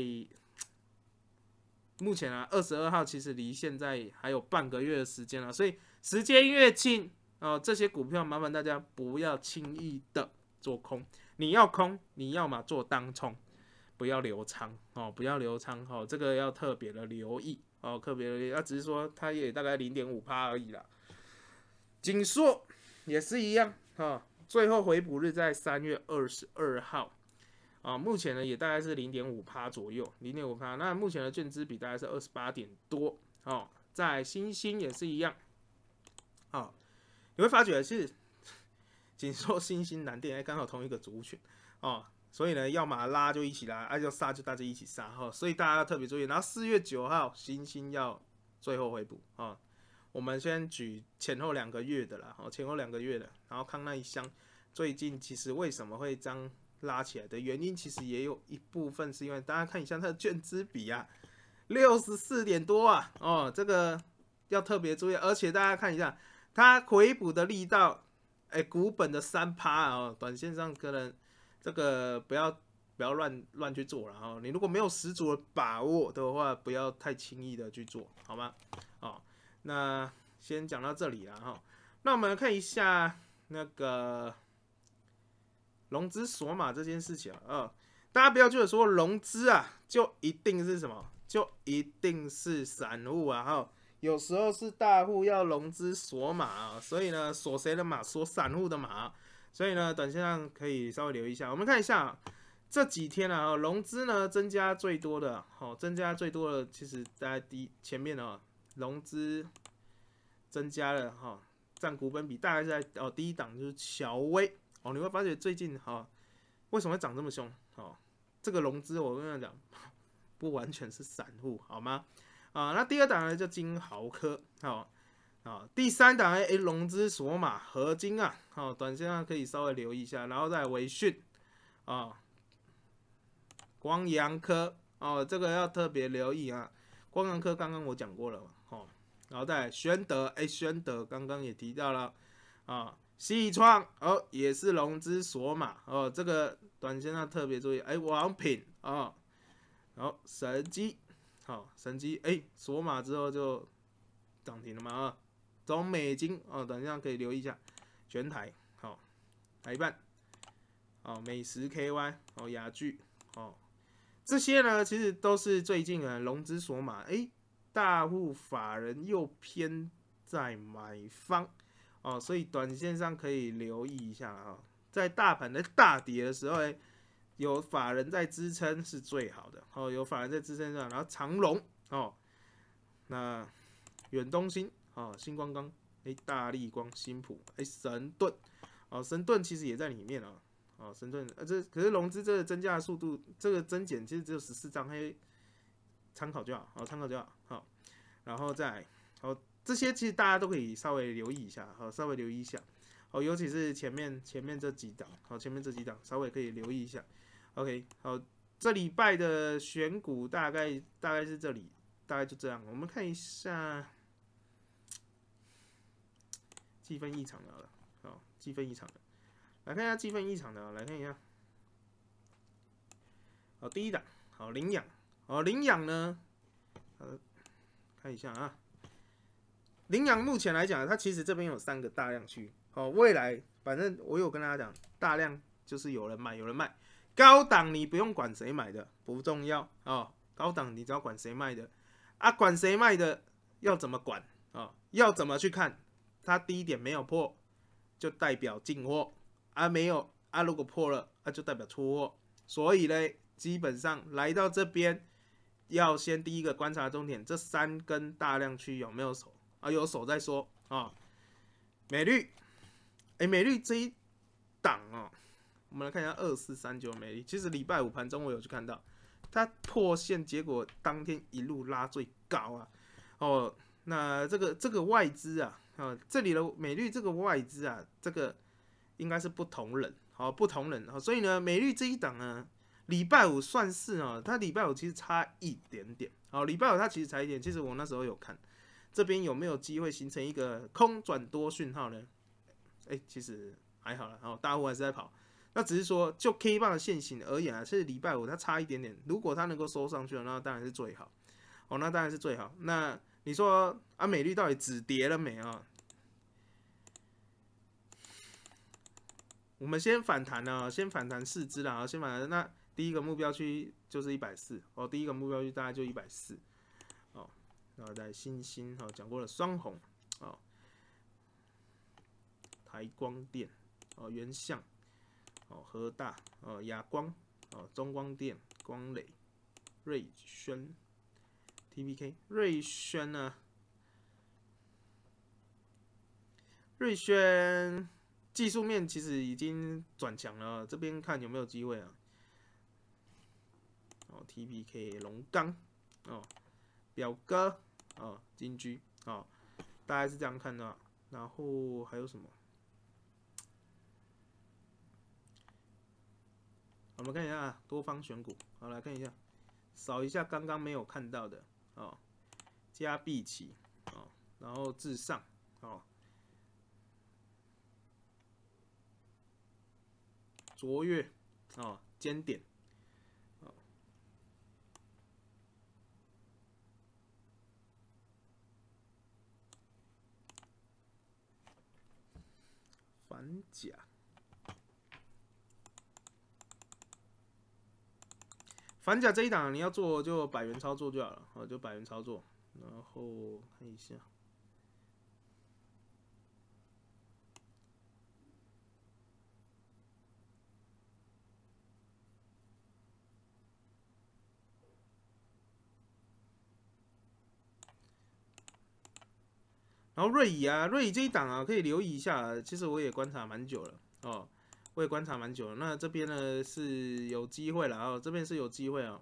目前啊，二十二号其实离现在还有半个月的时间了，所以时间越近哦，这些股票麻烦大家不要轻易的做空。你要空，你要嘛做当冲，不要留仓哦，不要留仓哦，这个要特别的留意哦，特别的那只是说它也大概零点五趴而已啦。锦硕。也是一样哈，最后回补日在三月二十二号，啊，目前呢也大概是零点五趴左右，零点五趴。那目前的券资比大概是二十八点多，哦，在星星也是一样，哦，你会发觉是紧说星星点，电刚好同一个族群，哦，所以呢，要么拉就一起拉，爱要杀就大家一起杀，哈，所以大家要特别注意。然后四月九号星星要最后回补啊。我们先举前后两个月的啦，哦，前后两个月的，然后看那一箱最近其实为什么会这样拉起来的原因，其实也有一部分是因为大家看一下它的卷资比啊，六十四点多啊，哦，这个要特别注意，而且大家看一下它回补的力道，哎，股本的三趴啊，短线上可能这个不要不要乱乱去做了，哦，你如果没有十足的把握的话，不要太轻易的去做，好吗？啊。那先讲到这里了哈。那我们来看一下那个融资锁码这件事情啊。大家不要觉得说融资啊就一定是什么，就一定是散户啊哈。有时候是大户要融资锁码啊，所以呢锁谁的码？锁散户的码。所以呢，短线上可以稍微留意一下。我们看一下这几天啊，融资呢增加最多的，好，增加最多的其实在第前面的啊。融资增加了哈，占股本比大概在哦，第一档就是乔威哦，你会发现最近哈，为什么会涨这么凶哦？这个融资我跟你讲，不完全是散户好吗？啊，那第二档呢叫金豪科哦，啊，第三档哎融资索马合金啊，好，短线上可以稍微留意一下，然后再微讯啊，光阳科哦，这个要特别留意啊，光阳科刚刚我讲过了嘛。然后再宣德，哎，宣德刚刚也提到了啊，西创哦也是龙之索马哦，这个短线要特别注意，哎，王品啊，然后神机，好，神机，哎，锁马之后就涨停了嘛啊，中美金哦，等一下可以留意一下，全台好，台一半，好，美食 KY，哦，雅聚，好，这些呢其实都是最近啊龙之索马，哎。大户法人又偏在买方哦，所以短线上可以留意一下啊。在大盘的大跌的时候，有法人在支撑是最好的哦。有法人在支撑上，然后长龙哦，那远东新哦，星光光，哎，大力光，新普，哎，神盾，哦，神盾其实也在里面啊。哦，神盾啊，这可是融资这个增加的速度，这个增减其实只有十四张，嘿，参考就好，哦，参考就好。然后再好，这些其实大家都可以稍微留意一下，好，稍微留意一下，哦，尤其是前面前面这几档，好，前面这几档稍微可以留意一下。OK，好，这礼拜的选股大概大概是这里，大概就这样。我们看一下积分异常的，好了，好，积分异常的，来看一下积分异常的啊，来看一下。好，第一档，好，领养，好，领养呢，呃。看一下啊，羚羊目前来讲，它其实这边有三个大量区。哦，未来反正我有跟大家讲，大量就是有人买有人卖。高档你不用管谁买的，不重要啊。高档你只要管谁卖的啊，管谁卖的要怎么管啊？要怎么去看？它低点没有破，就代表进货啊。没有啊，如果破了，那就代表出货。所以呢，基本上来到这边。要先第一个观察重点，这三根大量区有没有手啊？有手再说啊。美绿，哎，美绿这一档啊，我们来看一下二四三九美绿。其实礼拜五盘中我有去看到它破线，结果当天一路拉最高啊。哦，那这个这个外资啊，哦，这里的美绿这个外资啊，这个应该是不同人，好，不同人啊，所以呢，美绿这一档呢。礼拜五算是啊，他礼拜五其实差一点点。好，礼拜五他其实差一点。其实我那时候有看这边有没有机会形成一个空转多讯号呢？哎，其实还好了。哦，大户还是在跑。那只是说就 K 棒的线型而言啊，是礼拜五它差一点点。如果它能够收上去了，那当然是最好。哦，那当然是最好。那你说阿美绿到底止跌了没啊？我们先反弹啊，先反弹四只了啊，先反弹那。第一个目标区就是一百四哦，第一个目标区大概就一百四，哦，然后在星星哦讲过了双红哦，台光电哦，原相哦，核大哦，亚光哦，中光电光磊瑞轩 T P K 瑞轩呢，瑞轩技术面其实已经转强了，这边看有没有机会啊。哦，TPK 龙钢哦，表哥哦，金居哦，大概是这样看的。然后还有什么？我们看一下啊，多方选股。好，来看一下，扫一下刚刚没有看到的哦，加必起哦，然后至上哦，卓越哦，尖点。反甲，反甲这一档你要做就百元操作就好了，好就百元操作，然后看一下。然后瑞宇啊，瑞宇这一档啊，可以留意一下。其实我也观察蛮久了哦，我也观察蛮久了。那这边呢是有机会了啊，这边是有机会啊。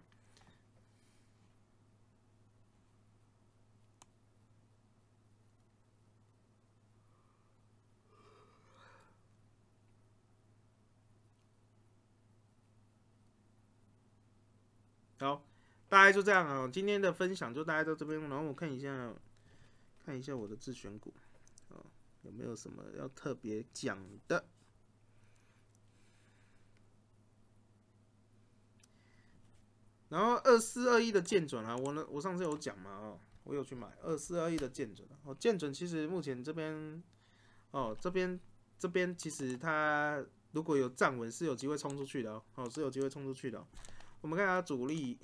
好，大概就这样啊，今天的分享就大概到这边，然后我看一下。看一下我的自选股，啊，有没有什么要特别讲的？然后二四二一的剑准啊，我呢，我上次有讲嘛，啊，我有去买二四二一的剑准哦，剑准其实目前这边，哦，这边这边其实它如果有站稳，是有机会冲出去的哦，哦，是有机会冲出去的。我们看下主力，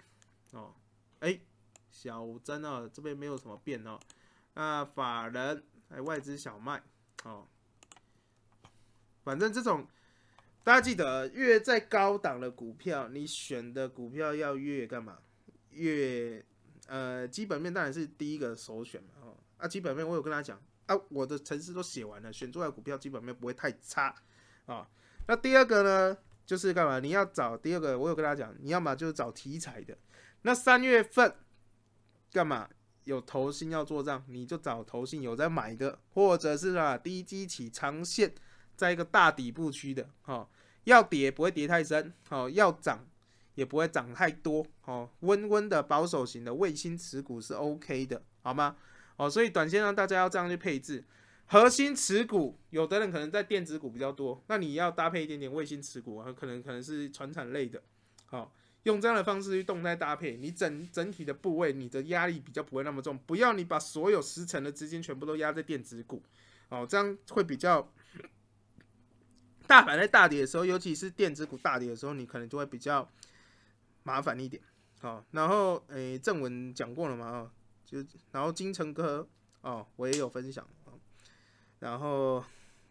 哦，哎，小真啊，这边没有什么变哦。啊，法人，有外资小麦，哦，反正这种，大家记得，越在高档的股票，你选的股票要越干嘛？越，呃，基本面当然是第一个首选嘛，哦，啊，基本面我有跟他讲，啊，我的城市都写完了，选出来股票基本面不会太差，啊，那第二个呢，就是干嘛？你要找第二个，我有跟他讲，你要么就找题材的，那三月份干嘛？有头信要做账，你就找头信有在买的，或者是啊低基起长线，在一个大底部区的哈，要跌不会跌太深，哦，要涨也不会涨太多，哦，温温的保守型的卫星持股是 OK 的，好吗？哦，所以短线上大家要这样去配置，核心持股，有的人可能在电子股比较多，那你要搭配一点点卫星持股啊，可能可能是船产类的，好。用这样的方式去动态搭配，你整整体的部位，你的压力比较不会那么重。不要你把所有十成的资金全部都压在电子股，哦，这样会比较。大盘在大跌的时候，尤其是电子股大跌的时候，你可能就会比较麻烦一点。好，然后诶，正文讲过了嘛？啊，就然后金城科哦，我也有分享哦、然后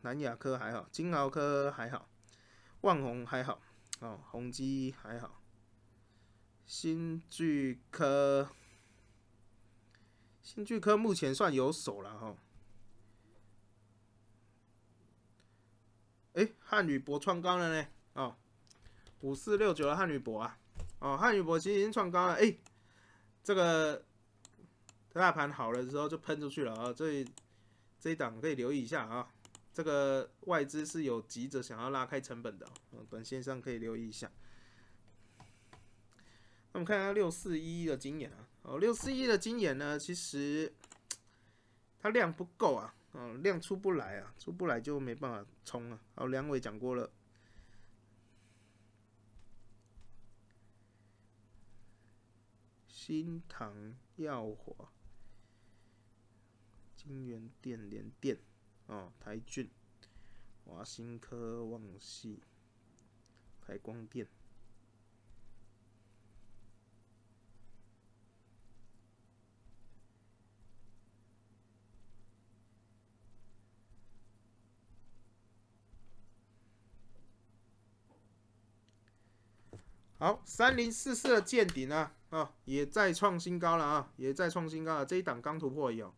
南亚科还好，金豪科还好，万宏还好，哦，宏基还好。新巨科，新巨科目前算有手了哈。哎，汉语博创高了呢，哦，五四六九的汉语博啊，哦，汉语博已经创高了，哎，这个大盘好了之后就喷出去了啊，这这一档可以留意一下啊，这个外资是有急着想要拉开成本的，嗯，短线上可以留意一下。那我们看一下六四一的金眼啊，哦，六四一的金眼呢，其实它量不够啊，哦，量出不来啊，出不来就没办法冲啊。好，梁伟讲过了，新塘耀华、金源电联电、哦，台郡华兴科旺系、台光电。好，三零四四的见顶啊，啊，也在创新高了啊，也在创新高了。这一档刚突破已、哦，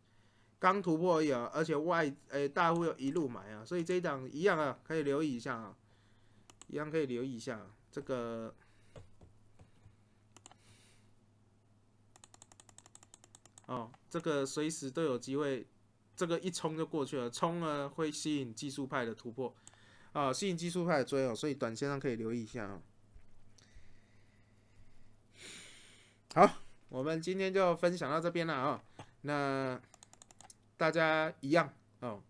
刚突破已哦，而且外诶大户一路买啊，所以这一档一样啊，可以留意一下啊，一样可以留意一下这个哦，这个随时都有机会，这个一冲就过去了，冲了会吸引技术派的突破啊，吸引技术派的追哦，所以短线上可以留意一下啊。好，我们今天就分享到这边了啊。那大家一样哦，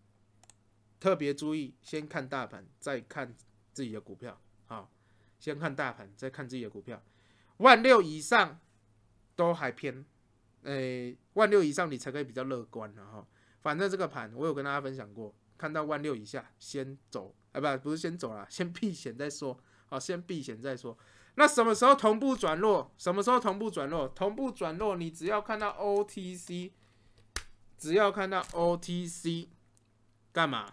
特别注意，先看大盘，再看自己的股票。好，先看大盘，再看自己的股票。万六以上都还偏，哎，万六以上你才可以比较乐观了哈。反正这个盘，我有跟大家分享过，看到万六以下先走，哎，不，不是先走了，先避险再说。好，先避险再说。那什么时候同步转弱？什么时候同步转弱？同步转弱，你只要看到 OTC，只要看到 OTC，干嘛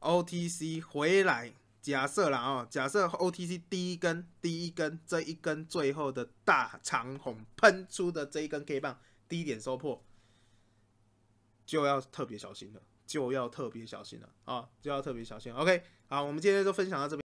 ？OTC 回来，假设了啊，假设 OTC 第一根，第一根这一根最后的大长红喷出的这一根 K 棒，低点收破，就要特别小心了，就要特别小心了啊，就要特别小心。OK，好，我们今天就分享到这边。